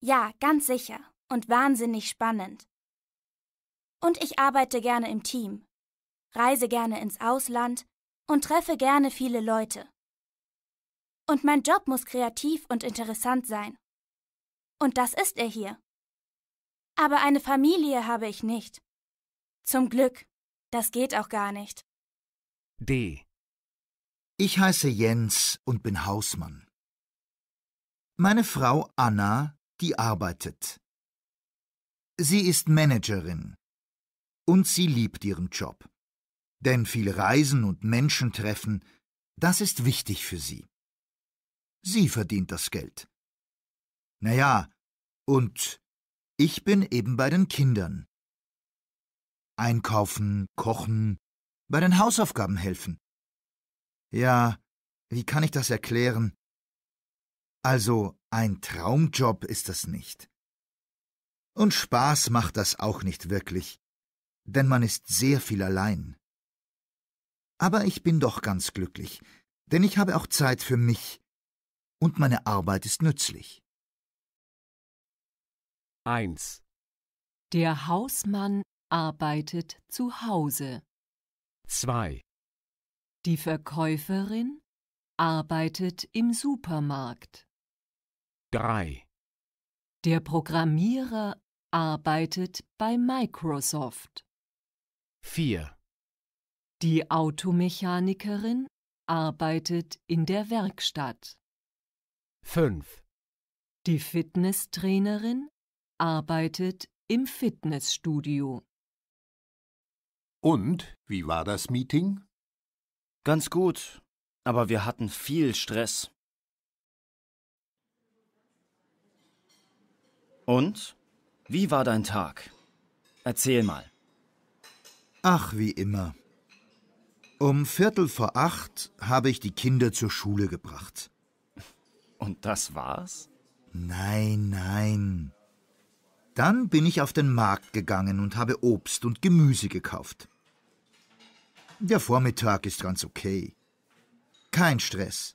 Ja, ganz sicher und wahnsinnig spannend. Und ich arbeite gerne im Team, reise gerne ins Ausland und treffe gerne viele Leute. Und mein Job muss kreativ und interessant sein. Und das ist er hier. Aber eine Familie habe ich nicht. Zum Glück, das geht auch gar nicht. D. Ich heiße Jens und bin Hausmann. Meine Frau Anna, die arbeitet. Sie ist Managerin und sie liebt ihren Job. Denn viel Reisen und Menschen treffen, das ist wichtig für sie. Sie verdient das Geld. Naja, und ich bin eben bei den Kindern. Einkaufen, kochen, bei den Hausaufgaben helfen. Ja, wie kann ich das erklären? Also ein Traumjob ist das nicht. Und Spaß macht das auch nicht wirklich, denn man ist sehr viel allein. Aber ich bin doch ganz glücklich, denn ich habe auch Zeit für mich, und meine Arbeit ist nützlich. 1. Der Hausmann arbeitet zu Hause. 2. Die Verkäuferin arbeitet im Supermarkt. 3. Der Programmierer arbeitet bei Microsoft. 4. Die Automechanikerin arbeitet in der Werkstatt. 5. Die Fitnesstrainerin arbeitet im Fitnessstudio. Und wie war das Meeting? Ganz gut, aber wir hatten viel Stress. Und? Wie war dein Tag? Erzähl mal. Ach, wie immer. Um Viertel vor acht habe ich die Kinder zur Schule gebracht. Und das war's? Nein, nein. Dann bin ich auf den Markt gegangen und habe Obst und Gemüse gekauft. Der Vormittag ist ganz okay. Kein Stress.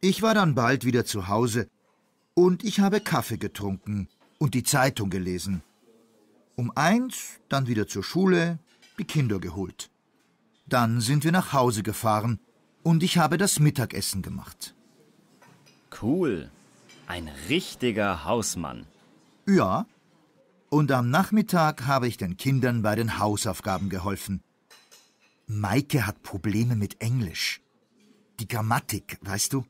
Ich war dann bald wieder zu Hause und ich habe Kaffee getrunken und die Zeitung gelesen. Um eins, dann wieder zur Schule, die Kinder geholt. Dann sind wir nach Hause gefahren und ich habe das Mittagessen gemacht. Cool. Ein richtiger Hausmann. Ja. Und am Nachmittag habe ich den Kindern bei den Hausaufgaben geholfen. Maike hat Probleme mit Englisch. Die Grammatik, weißt du?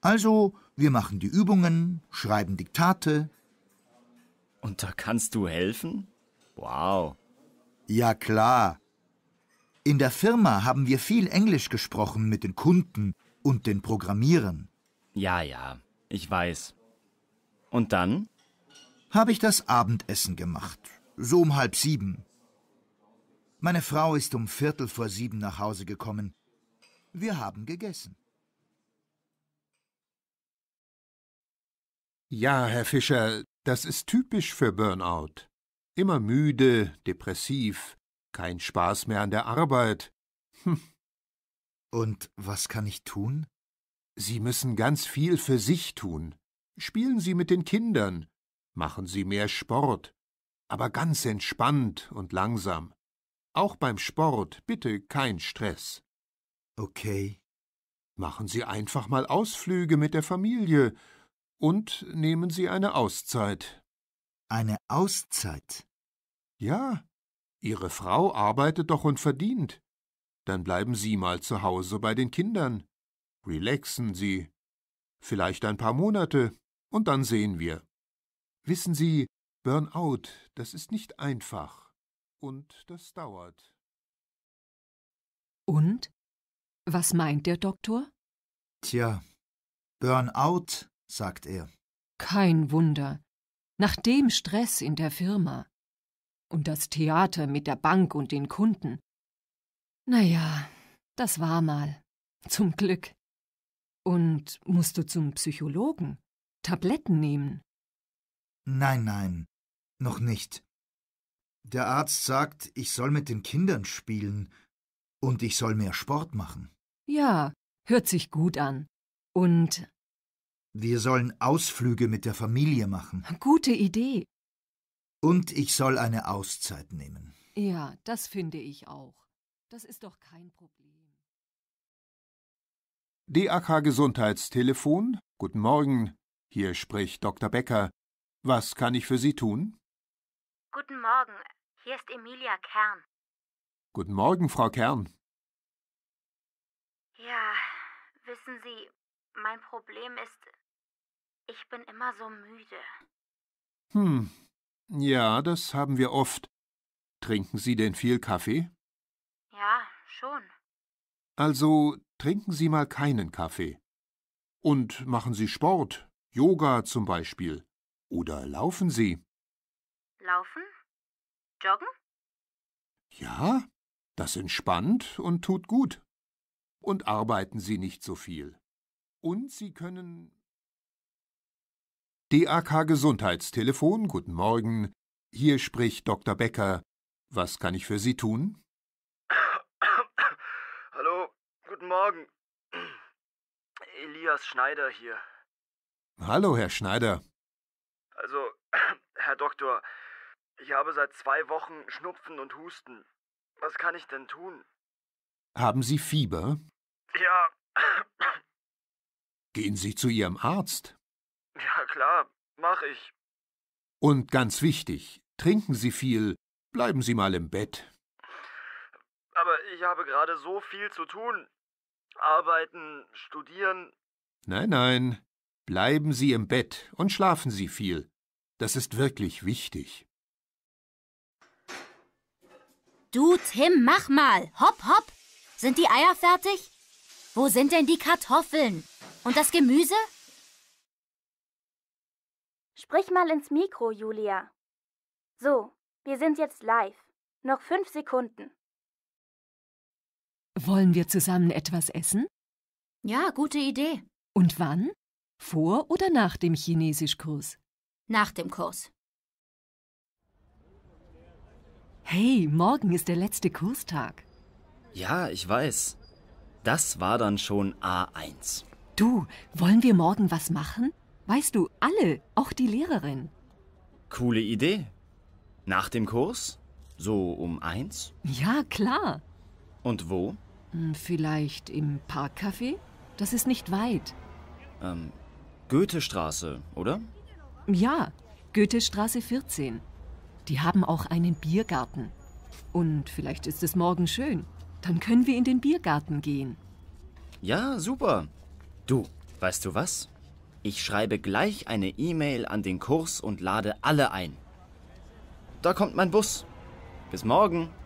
Also, wir machen die Übungen, schreiben Diktate. Und da kannst du helfen? Wow. Ja klar. In der Firma haben wir viel Englisch gesprochen mit den Kunden und den Programmierern. Ja, ja, ich weiß. Und dann? habe ich das Abendessen gemacht, so um halb sieben. Meine Frau ist um Viertel vor sieben nach Hause gekommen. Wir haben gegessen. Ja, Herr Fischer, das ist typisch für Burnout. Immer müde, depressiv, kein Spaß mehr an der Arbeit. Hm. Und was kann ich tun? Sie müssen ganz viel für sich tun. Spielen Sie mit den Kindern, Machen Sie mehr Sport, aber ganz entspannt und langsam. Auch beim Sport bitte kein Stress. Okay. Machen Sie einfach mal Ausflüge mit der Familie und nehmen Sie eine Auszeit. Eine Auszeit? Ja, Ihre Frau arbeitet doch und verdient. Dann bleiben Sie mal zu Hause bei den Kindern. Relaxen Sie. Vielleicht ein paar Monate, und dann sehen wir. Wissen Sie, Burnout, das ist nicht einfach und das dauert. Und? Was meint der Doktor? Tja, Burnout, sagt er. Kein Wunder. Nach dem Stress in der Firma. Und das Theater mit der Bank und den Kunden. Naja, das war mal. Zum Glück. Und musst du zum Psychologen? Tabletten nehmen? Nein, nein, noch nicht. Der Arzt sagt, ich soll mit den Kindern spielen und ich soll mehr Sport machen. Ja, hört sich gut an. Und wir sollen Ausflüge mit der Familie machen. Gute Idee. Und ich soll eine Auszeit nehmen. Ja, das finde ich auch. Das ist doch kein Problem. DAK Gesundheitstelefon. Guten Morgen. Hier spricht Dr. Becker. Was kann ich für Sie tun? Guten Morgen, hier ist Emilia Kern. Guten Morgen, Frau Kern. Ja, wissen Sie, mein Problem ist, ich bin immer so müde. Hm, ja, das haben wir oft. Trinken Sie denn viel Kaffee? Ja, schon. Also trinken Sie mal keinen Kaffee. Und machen Sie Sport, Yoga zum Beispiel. Oder laufen Sie? Laufen? Joggen? Ja, das entspannt und tut gut. Und arbeiten Sie nicht so viel. Und Sie können. DAK Gesundheitstelefon, guten Morgen. Hier spricht Dr. Becker. Was kann ich für Sie tun? Hallo, guten Morgen. Elias Schneider hier. Hallo, Herr Schneider. Also, Herr Doktor, ich habe seit zwei Wochen Schnupfen und Husten. Was kann ich denn tun? Haben Sie Fieber? Ja. Gehen Sie zu Ihrem Arzt. Ja klar, mach ich. Und ganz wichtig, trinken Sie viel, bleiben Sie mal im Bett. Aber ich habe gerade so viel zu tun. Arbeiten, studieren. Nein, nein, bleiben Sie im Bett und schlafen Sie viel. Das ist wirklich wichtig. Du, Tim, mach mal. Hopp, hopp. Sind die Eier fertig? Wo sind denn die Kartoffeln? Und das Gemüse? Sprich mal ins Mikro, Julia. So, wir sind jetzt live. Noch fünf Sekunden. Wollen wir zusammen etwas essen? Ja, gute Idee. Und wann? Vor oder nach dem Chinesischkurs? Nach dem Kurs. Hey, morgen ist der letzte Kurstag. Ja, ich weiß. Das war dann schon A1. Du, wollen wir morgen was machen? Weißt du, alle, auch die Lehrerin. Coole Idee. Nach dem Kurs? So um eins? Ja, klar. Und wo? Hm, vielleicht im Parkcafé? Das ist nicht weit. Ähm, Goethestraße, oder? Ja, Goethestraße 14. Die haben auch einen Biergarten. Und vielleicht ist es morgen schön. Dann können wir in den Biergarten gehen. Ja, super. Du, weißt du was? Ich schreibe gleich eine E-Mail an den Kurs und lade alle ein. Da kommt mein Bus. Bis morgen.